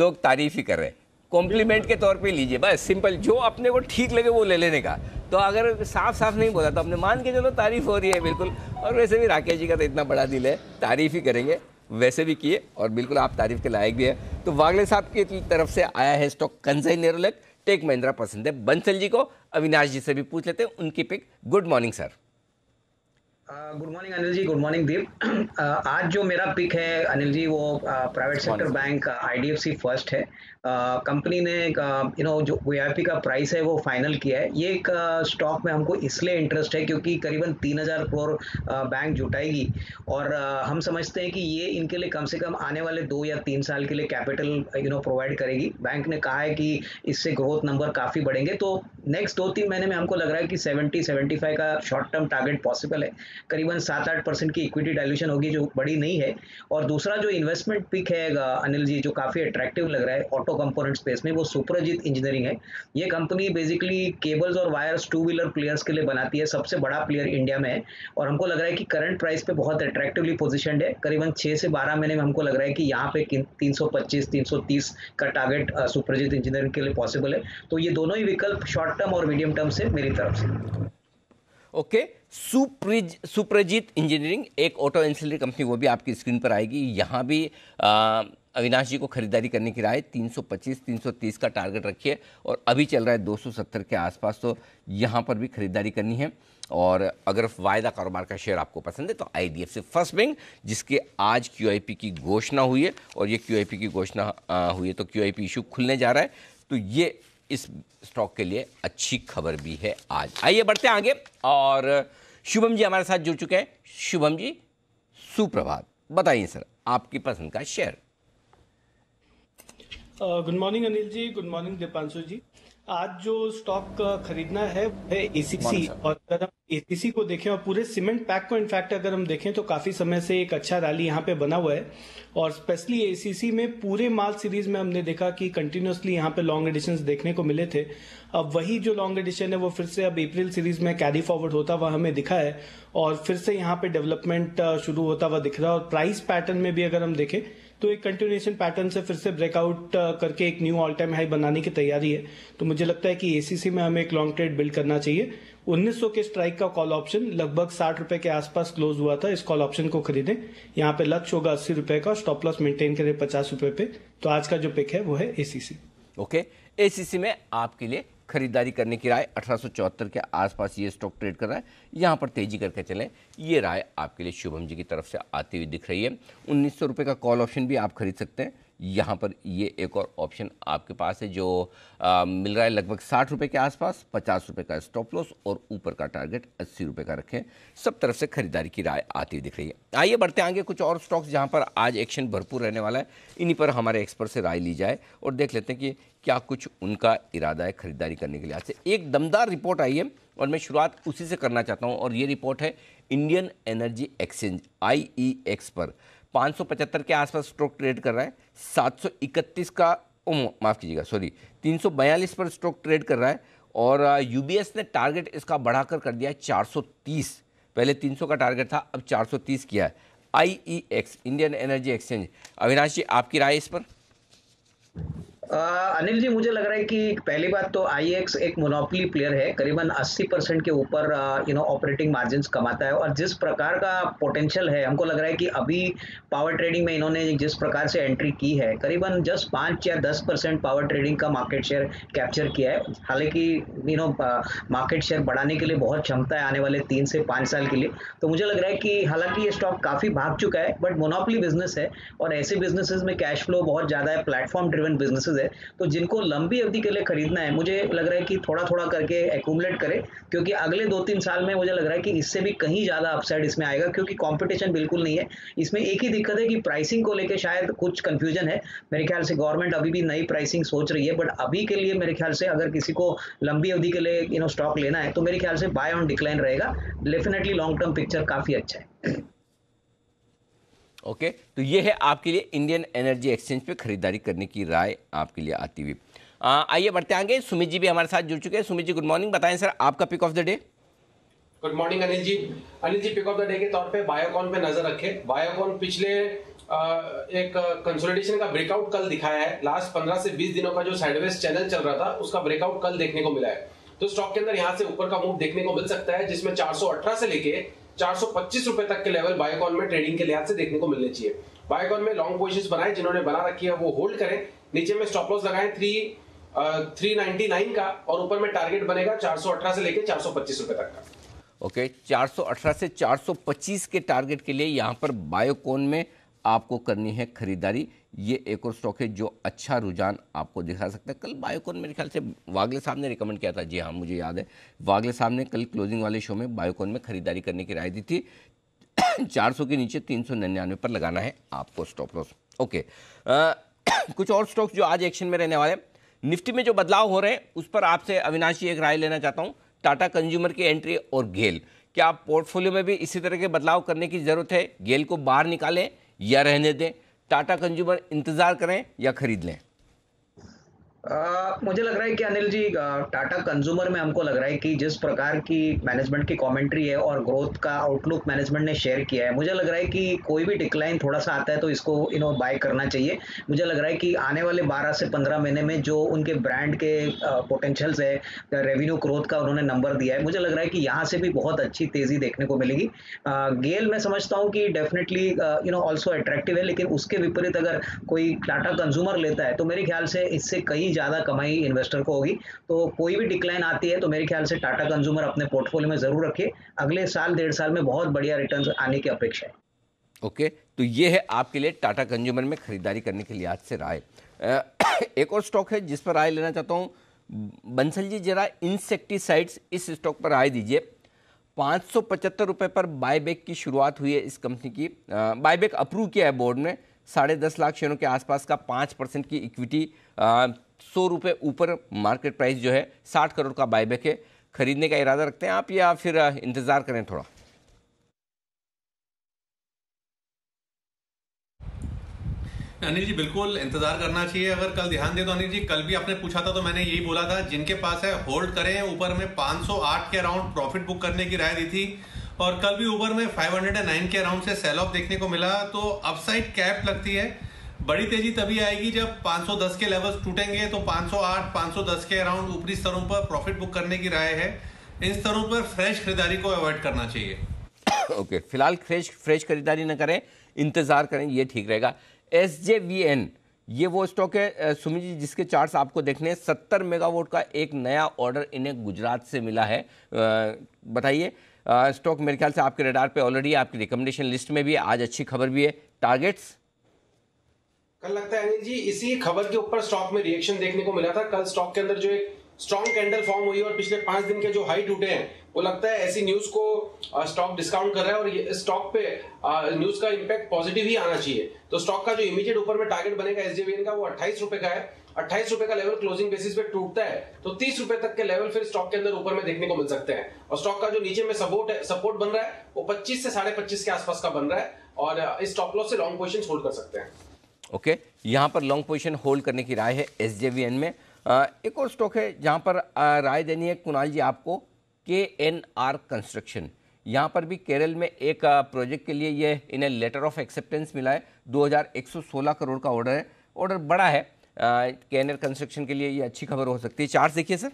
लोग तारीफ ही कर रहे हैं कॉम्प्लीमेंट के तौर पे लीजिए बस सिंपल जो अपने को ठीक लगे वो ले लेने का तो अगर साफ साफ नहीं बोला तो अपने मान के चलो तारीफ हो रही है बिल्कुल और वैसे भी राकेश जी का तो इतना बड़ा दिल है तारीफ ही करेंगे वैसे भी किए और बिल्कुल आप तारीफ के लायक भी है तो वागले साहब की तरफ से आया है स्टॉक कंजई टेक महिंद्रा पसंद है बंसल जी को अविनाश जी से भी पूछ लेते हैं उनकी pick good morning sir good morning Anil ji good morning Deep आज जो मेरा पिक है अनिल जी वो private sector bank IDFC first है कंपनी ने यू नो जो वी का प्राइस है वो फाइनल किया है ये एक स्टॉक में हमको इसलिए इंटरेस्ट है क्योंकि करीबन तीन हज़ार करोड़ बैंक जुटाएगी और हम समझते हैं कि ये इनके लिए कम से कम आने वाले दो या तीन साल के लिए कैपिटल यू नो प्रोवाइड करेगी बैंक ने कहा है कि इससे ग्रोथ नंबर काफ़ी बढ़ेंगे तो नेक्स्ट दो तीन महीने में हमको लग रहा है कि सेवेंटी सेवेंटी फाइव का शॉर्ट टर्म टारगेट पॉसिबल है करीबन सात आठ परसेंट की इक्विटी डायल्यूशन होगी जो बड़ी नहीं है और दूसरा जो इन्वेस्टमेंट पिक है अनिल जी जो काफ़ी अट्रैक्टिव लग रहा है ऑटो ऑटो कंपोनेंट स्पेस में वो सुप्रजीत इंजीनियरिंग है ये कंपनी बेसिकली केबल्स और वायर्स टू व्हीलर प्लेयर्स के लिए बनाती है सबसे बड़ा प्लेयर इंडिया में है और हमको लग रहा है कि करंट प्राइस पे बहुत अट्रैक्टिवली पोजिशन है करीबन छः से बारह महीने में हमको लग रहा है कि यहाँ पे तीन सौ का टारगेट सुप्रजीत इंजीनियरिंग के लिए पॉसिबल है तो ये दोनों ही विकल्प शॉर्ट टर्म और मीडियम टर्म से मेरी तरफ से ओके सुप्रिज सुप्रज सुप्रजीत इंजीनियरिंग एक ऑटो इंसिलरी कंपनी वो भी आपकी स्क्रीन पर आएगी यहाँ भी आ, अविनाश जी को खरीदारी करने की राय 325 330 का टारगेट रखिए और अभी चल रहा है 270 के आसपास तो यहाँ पर भी खरीदारी करनी है और अगर वायदा कारोबार का शेयर आपको पसंद है तो आई आईडीएफसी फर्स्ट बैंक जिसके आज पी की घोषणा हुई है और ये पी की घोषणा हुई है तो पी इशू खुलने जा रहा है तो ये इस स्टॉक के लिए अच्छी खबर भी है आज आइए बढ़ते हैं आगे और शुभम जी हमारे साथ जुड़ चुके हैं शुभम जी सुप्रभात बताइए सर आपकी पसंद का share good morning Anil ji good morning Deepanshu ji आज जो स्टॉक खरीदना है वह एसीसी और अगर हम एसीसी को देखें और पूरे सीमेंट पैक को इनफैक्ट अगर हम देखें तो काफी समय से एक अच्छा रैली यहाँ पे बना हुआ है और स्पेशली एसीसी में पूरे माल सीरीज में हमने देखा कि कंटिन्यूसली यहाँ पे लॉन्ग एडिशन देखने को मिले थे अब वही जो लॉन्ग एडिशन है वो फिर से अब अप्रैल सीरीज में कैरी फॉरवर्ड होता हुआ हमें दिखा है और फिर से यहाँ पे डेवलपमेंट शुरू होता हुआ दिख रहा है और प्राइस पैटर्न में भी अगर हम देखें तो एक कंटिन्यूएशन पैटर्न से फिर से ब्रेकआउट uh, करके एक न्यू ऑल टाइम हाई बनाने की तैयारी है तो मुझे लगता है कि एसीसी में हमें एक लॉन्ग ट्रेड बिल्ड करना चाहिए 1900 के स्ट्राइक का कॉल ऑप्शन लगभग साठ रुपए के आसपास क्लोज हुआ था इस कॉल ऑप्शन को खरीदें यहाँ पे लक्ष्य होगा अस्सी रुपए का स्टॉप लॉस मेंटेन करें पचास रुपए पे तो आज का जो पिक है वो है एसीसी ओके okay. एसीसी में आपके लिए खरीदारी करने की राय अठारह के आसपास ये स्टॉक ट्रेड कर रहा है यहाँ पर तेजी करके चलें ये राय आपके लिए शुभम जी की तरफ से आती हुई दिख रही है उन्नीस का कॉल ऑप्शन भी आप खरीद सकते हैं यहाँ पर ये एक और ऑप्शन आपके पास है जो आ, मिल रहा है लगभग साठ रुपये के आसपास पचास रुपये का स्टॉप लॉस और ऊपर का टारगेट अस्सी रुपये का रखें सब तरफ से खरीदारी की राय आती दिख रही है आइए बढ़ते आगे कुछ और स्टॉक्स जहाँ पर आज एक्शन भरपूर रहने वाला है इन्हीं पर हमारे एक्सपर्ट से राय ली जाए और देख लेते हैं कि क्या कुछ उनका इरादा है खरीदारी करने के लिए आज से एक दमदार रिपोर्ट आई है और मैं शुरुआत उसी से करना चाहता हूँ और ये रिपोर्ट है इंडियन एनर्जी एक्सचेंज आई पर 575 के आसपास स्टॉक ट्रेड कर रहा है 731 का ओ माफ़ कीजिएगा सॉरी 342 पर स्टॉक ट्रेड कर रहा है और यूबीएस ने टारगेट इसका बढ़ाकर कर दिया है 430 पहले 300 का टारगेट था अब 430 किया है I E X Indian energy exchange Avinash ji आपकी राय इस पर अनिल जी मुझे लग रहा है कि पहली बात तो आई एक मोनोपली प्लेयर है करीबन 80 परसेंट के ऊपर यू नो ऑपरेटिंग मार्जिन कमाता है और जिस प्रकार का पोटेंशियल है हमको लग रहा है कि अभी पावर ट्रेडिंग में इन्होंने जिस प्रकार से एंट्री की है करीबन जस्ट पाँच या दस परसेंट पावर ट्रेडिंग का मार्केट शेयर कैप्चर किया है हालांकि यू नो मार्केट शेयर बढ़ाने के लिए बहुत क्षमता है आने वाले तीन से पाँच साल के लिए तो मुझे लग रहा है कि हालांकि ये स्टॉक काफ़ी भाग चुका है बट मोनोपली बिजनेस है और ऐसे बिजनेसेस में कैश फ्लो बहुत ज़्यादा है प्लेटफॉर्म ड्रिवन बिजनेसेस है तो जिनको लंबी अवधि के लिए खरीदना है मुझे लग रहा है कि थोड़ा थोड़ा करके एकुमलेट करें क्योंकि अगले दो तीन साल में मुझे लग रहा है कि इससे भी कहीं ज़्यादा अपसाइड इसमें आएगा क्योंकि कॉम्पिटिशन बिल्कुल नहीं है इसमें एक ही दिक्कत है कि प्राइसिंग को लेकर शायद कुछ कन्फ्यूजन है मेरे ख्याल से गवर्नमेंट अभी भी नई प्राइसिंग सोच रही है बट अभी के लिए मेरे ख्याल से अगर किसी को लंबी अवधि के लिए यू नो स्टॉक लेना है तो मेरे ख्याल से बाय ऑन डिक्लाइन रहेगा डेफिनेटली लॉन्ग टर्म पिक्चर काफ़ी अच्छा है ओके तो ये है आपके लिए इंडियन एनर्जी एक्सचेंज पे खरीदारी करने की राय आपके लिए आती हुई आइए बढ़ते आगे सुमित जी भी हमारे साथ जुड़ चुके हैं सुमित जी गुड मॉर्निंग बताएं सर आपका pick of the day good morning Anil ji Anil ji pick of the day के तौर पे बायोकॉन पे नजर रखें बायोकॉन पिछले एक कंसोलिडेशन का ब्रेकआउट कल दिखाया है लास्ट पंद्रह से बीस दिनों का जो साइडवेज चैनल चल रहा था उसका ब्रेकआउट कल देखने को मिला है तो स्टॉक के अंदर यहाँ से ऊपर का मूव देखने को मिल सकता है जिसमें 418 से लेके 425 रुपए तक के लेवल बायोकॉन में ट्रेडिंग के लिहाज से देखने को मिलने चाहिए बायोकॉन में लॉन्ग पोजिशन बनाए जिन्होंने बना रखी है वो होल्ड करें नीचे में स्टॉप लॉस लगाए थ्री थ्री नाइनटी नाइन का और ऊपर में टारगेट बनेगा चार सौ अठारह से लेकर चार सौ पच्चीस रुपए तक का ओके okay, 418 से 425 के टारगेट के लिए यहां पर बायोकॉन में आपको करनी है खरीदारी ये एक और स्टॉक है जो अच्छा रुझान आपको दिखा सकता है कल बायोकॉन मेरे ख्याल से वागले साहब ने रिकमेंड किया था जी हाँ मुझे याद है वागले साहब ने कल क्लोजिंग वाले शो में बायोकॉन में खरीदारी करने की राय दी थी 400 [coughs] के नीचे तीन पर लगाना है आपको स्टॉप लॉस ओके आ, कुछ और स्टॉक्स जो आज एक्शन में रहने वाले हैं निफ्टी में जो बदलाव हो रहे हैं उस पर आपसे अविनाशी एक राय लेना चाहता हूँ टाटा कंज्यूमर की एंट्री और गेल क्या पोर्टफोलियो में भी इसी तरह के बदलाव करने की ज़रूरत है गेल को बाहर निकालें या रहने दें टाटा कंज्यूमर इंतज़ार करें या खरीद लें मुझे लग रहा है कि अनिल जी टाटा कंज्यूमर में हमको लग रहा है कि जिस प्रकार की मैनेजमेंट की कमेंट्री है और ग्रोथ का आउटलुक मैनेजमेंट ने शेयर किया है मुझे लग रहा है कि कोई भी डिक्लाइन थोड़ा सा आता है तो इसको यू नो बाय करना चाहिए मुझे लग रहा है कि आने वाले 12 से 15 महीने में जो उनके ब्रांड के पोटेंशियल्स है रेवेन्यू ग्रोथ का उन्होंने नंबर दिया है मुझे लग रहा है कि यहाँ से भी बहुत अच्छी तेज़ी देखने को मिलेगी गेल मैं समझता हूँ कि definitely you know also attractive है लेकिन उसके विपरीत अगर कोई टाटा कंज्यूमर लेता है तो मेरे ख्याल से इससे कई ही ज़्यादा कमाई इन्वेस्टर को होगी तो कोई भी डिक्लाइन आती है तो मेरे ख्याल से टाटा कंज्यूमर अपने पोर्टफोलियो में ज़रूर रखे अगले साल डेढ़ साल में बहुत बढ़िया रिटर्न आने की अपेक्षा है ओके तो ये है आपके लिए टाटा कंज्यूमर में खरीदारी करने के लिए आज से राय एक और स्टॉक है जिस पर राय लेना चाहता हूँ बंसल जी जरा इंसेक्टिसाइड्स इस स्टॉक पर राय दीजिए पाँच सौ पचहत्तर रुपये पर बायबैक की शुरुआत हुई है इस कंपनी की बायबैक अप्रूव किया है बोर्ड ने साढ़े दस लाख शेयरों के आसपास का पाँच परसेंट की इक्विटी सौ रुपये ऊपर मार्केट प्राइस जो है साठ करोड़ का बायबैक है खरीदने का इरादा रखते हैं आप या फिर इंतज़ार करें थोड़ा अनिल जी बिल्कुल इंतजार करना चाहिए अगर कल ध्यान दे तो अनिल जी कल भी आपने पूछा था तो मैंने यही बोला था जिनके पास है होल्ड करें ऊपर में 508 के अराउंड प्रॉफिट बुक करने की राय दी थी और कल भी ऊपर में 509 के अराउंड से सेल ऑफ देखने को मिला तो अपसाइड कैप लगती है बड़ी तेजी तभी आएगी जब 510 के लेवल्स टूटेंगे तो 508, 510 के अराउंड ऊपरी स्तरों पर प्रॉफिट बुक करने की राय है इन स्तरों पर फ्रेश खरीदारी को अवॉइड करना चाहिए ओके okay, फिलहाल फ्रेश फ्रेश खरीदारी ना करें इंतज़ार करें ये ठीक रहेगा एस जे वी एन ये वो स्टॉक है सुमित जी जिसके चार्ट्स आपको देखने हैं सत्तर मेगावोट का एक नया ऑर्डर इन्हें गुजरात से मिला है बताइए स्टॉक मेरे ख्याल से आपके रेडार पे ऑलरेडी आपकी रिकमेंडेशन लिस्ट में भी आज अच्छी खबर भी है टारगेट्स कल लगता है अनिल जी इसी खबर के ऊपर स्टॉक में रिएक्शन देखने को मिला था कल स्टॉक के अंदर जो एक स्ट्रॉन्ग कैंडल फॉर्म हुई और पिछले पांच दिन के जो हाई टूटे हैं वो लगता है ऐसी न्यूज को स्टॉक डिस्काउंट कर रहा है और स्टॉक पे न्यूज का इम्पैक्ट पॉजिटिव ही आना चाहिए तो स्टॉक का जो इमीडिएट ऊपर में टारगेट बनेगा एसजेवीएन का वो अट्ठाईस रुपए का है अट्ठाईस रुपए का लेवल क्लोजिंग बेसिस पे टूटता है तो तीस रुपए तक के लेवल फिर स्टॉक के अंदर ऊपर में देखने को मिल सकते हैं और स्टॉक का जो नीचे में सपोर्ट है सपोर्ट बन रहा है वो पच्चीस से साढ़े पच्चीस के आसपास का बन रहा है और इस स्टॉप लॉस से लॉन्ग पोजिशन होल्ड कर सकते हैं ओके यहाँ पर लॉन्ग पोजिशन होल्ड करने की राय है एस में एक और स्टॉक है जहाँ पर राय देनी है कुणाल जी आपको के एन आर कंस्ट्रक्शन यहाँ पर भी केरल में एक प्रोजेक्ट के लिए ये इन्हें लेटर ऑफ एक्सेप्टेंस मिला है 2116 करोड़ का ऑर्डर है ऑर्डर बड़ा है के एन आर कंस्ट्रक्शन के लिए ये अच्छी खबर हो सकती है चार्ज देखिए सर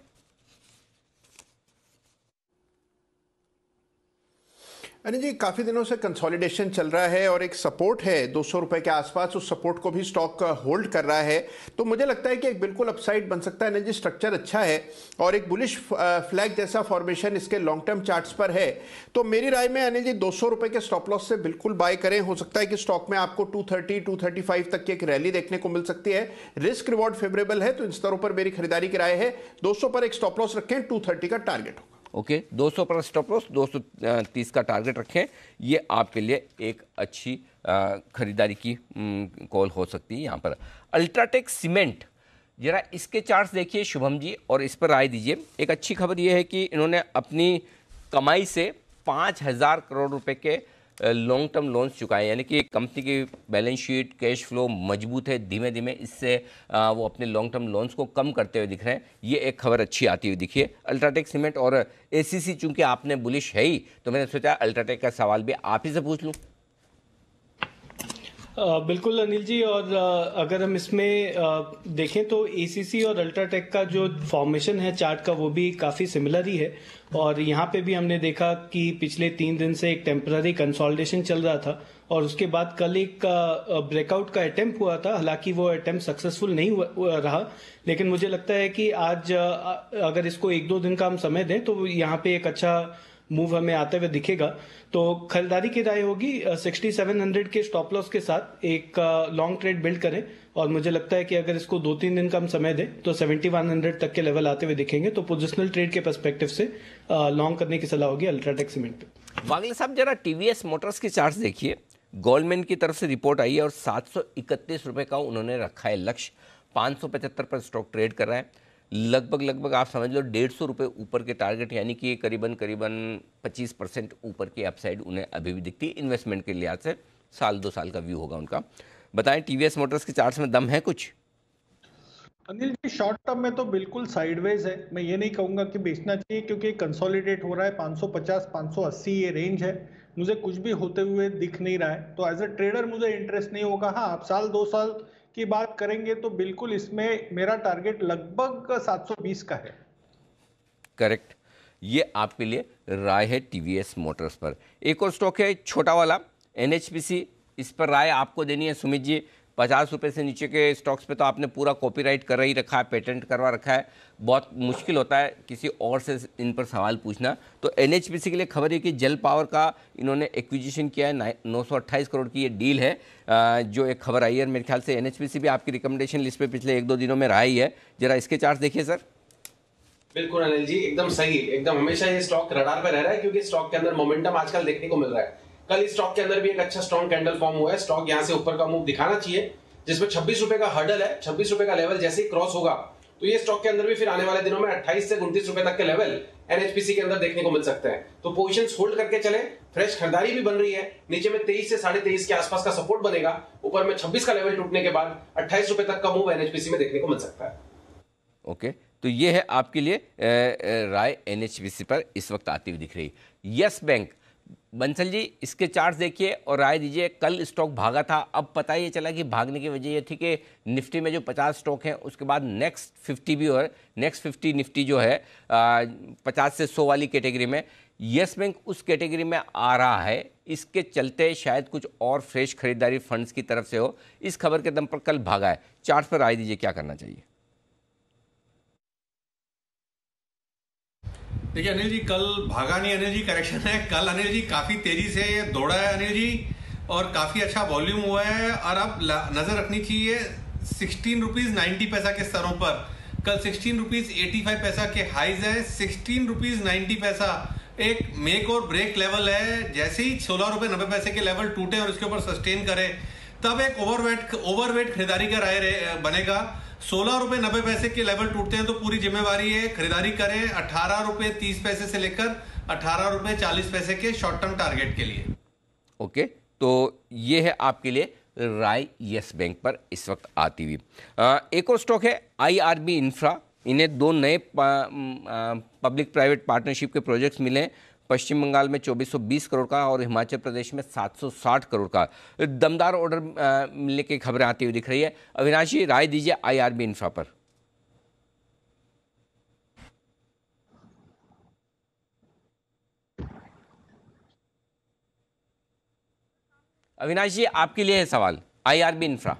अनिल जी काफ़ी दिनों से कंसोलिडेशन चल रहा है और एक सपोर्ट है दो सौ रुपये के आसपास उस सपोर्ट को भी स्टॉक होल्ड कर रहा है तो मुझे लगता है कि एक बिल्कुल अपसाइड बन सकता है अनिल जी स्ट्रक्चर अच्छा है और एक बुलिश फ्लैग uh, जैसा फॉर्मेशन इसके लॉन्ग टर्म चार्ट्स पर है तो मेरी राय में अनिल जी दो सौ रुपये के स्टॉप लॉस से बिल्कुल बाय करें हो सकता है कि स्टॉक में आपको two thirty two thirty five तक की एक रैली देखने को मिल सकती है रिस्क रिवॉर्ड फेवरेबल है तो इन स्तरों पर मेरी खरीदारी की राय है दो सौ पर एक स्टॉप लॉस रखें टू थर्टी का टारगेट होगा ओके 200 पर स्टॉप लॉस 230 का टारगेट रखें ये आपके लिए एक अच्छी ख़रीदारी की कॉल हो सकती है यहाँ पर अल्ट्राटेक सीमेंट जरा इसके चार्ट्स देखिए शुभम जी और इस पर राय दीजिए एक अच्छी खबर ये है कि इन्होंने अपनी कमाई से पाँच हज़ार करोड़ रुपए के लॉन्ग टर्म लोन्स चुकाए यानी कि कंपनी की बैलेंस शीट कैश फ्लो मजबूत है धीमे धीमे इससे वो अपने लॉन्ग टर्म लोन्स को कम करते हुए दिख रहे हैं ये एक खबर अच्छी आती हुई दिखी है अल्ट्राटेक सीमेंट और ए चूंकि आपने बुलिश है ही तो मैंने सोचा अल्ट्राटेक का सवाल भी आप ही से पूछ लूँ बिल्कुल अनिल जी और अगर हम इसमें देखें तो एसीसी और अल्ट्राटेक का जो फॉर्मेशन है चार्ट का वो भी काफ़ी सिमिलर ही है और यहाँ पे भी हमने देखा कि पिछले तीन दिन से एक टेम्पररी कंसोलिडेशन चल रहा था और उसके बाद कल एक ब्रेकआउट का अटेम्प्ट हुआ था हालांकि वो अटेम्प्ट सक्सेसफुल नहीं रहा लेकिन मुझे लगता है कि आज अगर इसको एक दो दिन का हम समय दें तो यहाँ पे एक अच्छा मूव हमें आते हुए दिखेगा तो खरीदारी की राय होगी सिक्सटी सेवन हंड्रेड के स्टॉप लॉस के साथ एक लॉन्ग ट्रेड बिल्ड करें और मुझे लगता है कि अगर इसको दो तीन दिन का हम समय दें तो सेवेंटी वन हंड्रेड तक के लेवल आते हुए दिखेंगे तो पोजिशनल ट्रेड के परस्पेक्टिव से लॉन्ग करने की सलाह होगी अल्ट्राटेक सीमेंट पे वागले साहब जरा टीवीएस मोटर्स की चार्ट देखिए गवर्नमेंट की तरफ से रिपोर्ट आई है और सात सौ इकतीस रुपये का उन्होंने रखा है लक्ष्य पाँच सौ पचहत्तर पर स्टॉक ट्रेड कर रहा है लगभग लगभग आप समझ लो डेढ़ सौ रुपये ऊपर के टारगेट यानी कि करीबन करीबन 25 परसेंट ऊपर की अपसाइड उन्हें अभी भी दिखती है इन्वेस्टमेंट के लिहाज से साल दो साल का व्यू होगा उनका बताएं टीवीएस मोटर्स के चार्ट्स में दम है कुछ अनिल जी शॉर्ट टर्म में तो बिल्कुल साइडवेज है मैं ये नहीं कहूंगा कि बेचना चाहिए क्योंकि कंसोलिडेट हो रहा है 550 580 ये रेंज है मुझे कुछ भी होते हुए दिख नहीं रहा है तो एज अ ट्रेडर मुझे इंटरेस्ट नहीं होगा हाँ आप साल दो साल की बात करेंगे तो बिल्कुल इसमें मेरा टारगेट लगभग 720 का है करेक्ट ये आपके लिए राय है टीवीएस मोटर्स पर एक और स्टॉक है छोटा वाला एनएचपीसी इस पर राय आपको देनी है सुमित जी पचास रुपये से नीचे के स्टॉक्स पे तो आपने पूरा कॉपीराइट कर ही रखा है पेटेंट करवा रखा है बहुत मुश्किल होता है किसी और से इन पर सवाल पूछना तो एन के लिए खबर है कि जल पावर का इन्होंने एक्विजिशन किया है नौ करोड़ की ये डील है जो एक खबर आई है मेरे ख्याल से एन भी आपकी रिकमेंडेशन लिस्ट पर पिछले एक दो दिनों में रहा ही है जरा इसके चार्ज देखिए सर बिल्कुल अनिल जी एकदम सही एकदम हमेशा ये स्टॉक रडार पर रह रहा है क्योंकि स्टॉक के अंदर मोमेंटम आजकल देखने को मिल रहा है कल इस स्टॉक के अंदर भी एक अच्छा स्ट्रॉन्ग कैंडल फॉर्म हुआ है स्टॉक यहाँ से ऊपर का मूव दिखाना चाहिए जिसमें छब्बीस रुपए का हर्डल है छब्बीस रुपए का लेवल जैसे ही क्रॉस होगा तो ये स्टॉक के अंदर भी फिर आने वाले दिनों में अट्ठाईस से उन्तीस रुपए तक के लेवल एनएचपीसी के अंदर देखने को मिल सकते हैं तो पोजिशन होल्ड करके चले फ्रेश खरीदारी भी बन रही है नीचे में तेईस से साढ़े तेईस के आसपास का सपोर्ट बनेगा ऊपर में छब्बीस का लेवल टूटने के बाद अट्ठाईस रुपए तक का मूव एनएचपीसी में देखने को मिल सकता है ओके तो ये है आपके लिए राय एनएचपीसी पर इस वक्त आती हुई दिख रही yes bank yes, Bansal ji इसके चार्ट्स देखिए और राय दीजिए कल स्टॉक भागा था अब पता ये चला कि भागने की वजह ये थी कि निफ्टी में जो 50 स्टॉक हैं उसके बाद नेक्स्ट 50 भी और नेक्स्ट 50 निफ्टी जो है आ, 50 से 100 वाली कैटेगरी में येस बैंक उस कैटेगरी में आ रहा है इसके चलते शायद कुछ और फ्रेश खरीदारी फंड्स की तरफ से हो इस खबर के दम पर कल भागा है चार्ट पर राय दीजिए क्या करना चाहिए देखिए अनिल जी कल भागा नहीं अनिल जी करेक्शन है कल अनिल जी काफ़ी तेज़ी से दौड़ा है अनिल जी और काफ़ी अच्छा वॉल्यूम हुआ है और अब नज़र रखनी चाहिए सिक्सटीन रुपीज़ नाइन्टी पैसा के स्तरों पर कल सिक्सटीन रुपीज़ एटी फाइव पैसा के हाइज है सिक्सटीन रुपीज़ नाइन्टी पैसा एक मेक और ब्रेक लेवल है जैसे ही सोलह रुपए नब्बे पैसे के लेवल टूटे और उसके ऊपर सस्टेन करे तब एक ओवरवेट ओवरवेट खरीदारी का राय बनेगा सोलह रुपये नब्बे पैसे के लेवल टूटते हैं तो पूरी जिम्मेवारी है खरीदारी करें अठारह रुपये तीस पैसे से लेकर अठारह रुपये चालीस पैसे के शॉर्ट टर्म टारगेट के लिए ओके तो ये है आपके लिए राय यस बैंक पर इस वक्त आती हुई एक और स्टॉक है आईआरबी इंफ्रा इन्हें दो नए पब्लिक प्राइवेट पार्टनरशिप के प्रोजेक्ट्स मिले हैं पश्चिम बंगाल में 2420 करोड़ का और हिमाचल प्रदेश में 760 करोड़ का दमदार ऑर्डर मिलने की खबरें आती हुई दिख रही है अविनाश जी राय दीजिए आईआरबी इंफ्रा पर अविनाश जी आपके लिए है सवाल IRB infra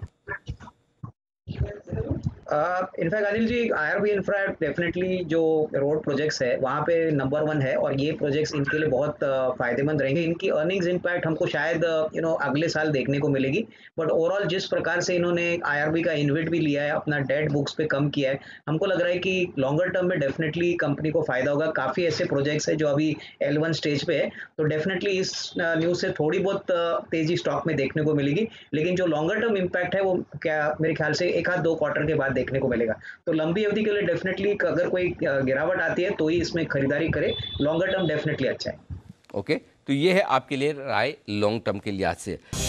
in fact Anil ji I R B infra definitely जो रोड प्रोजेक्ट्स है वहाँ पे नंबर वन है और ये प्रोजेक्ट्स इनके लिए बहुत uh, फायदेमंद रहेंगे इनकी अर्निंग्स इम्पैक्ट हमको शायद यू uh, नो know, अगले साल देखने को मिलेगी बट ओवरऑल जिस प्रकार से इन्होंने आई का इन्वेट भी लिया है अपना डेट बुक्स पे कम किया है हमको लग रहा है कि लॉन्गर टर्म में डेफिनेटली कंपनी को फायदा होगा काफ़ी ऐसे प्रोजेक्ट्स है जो अभी एल स्टेज पे है तो डेफिनेटली इस न्यूज़ uh, से थोड़ी बहुत तेजी स्टॉक में देखने को मिलेगी लेकिन जो लॉन्गर टर्म इम्पैक्ट है वो क्या मेरे ख्याल से एक हाथ दो क्वार्टर के बाद देखने को मिलेगा तो लंबी अवधि के लिए डेफिनेटली अगर कोई गिरावट आती है तो ही इसमें खरीदारी करे लॉन्गर टर्म डेफिनेटली अच्छा है ओके okay, तो ये है आपके लिए राय लॉन्ग टर्म के लिहाज से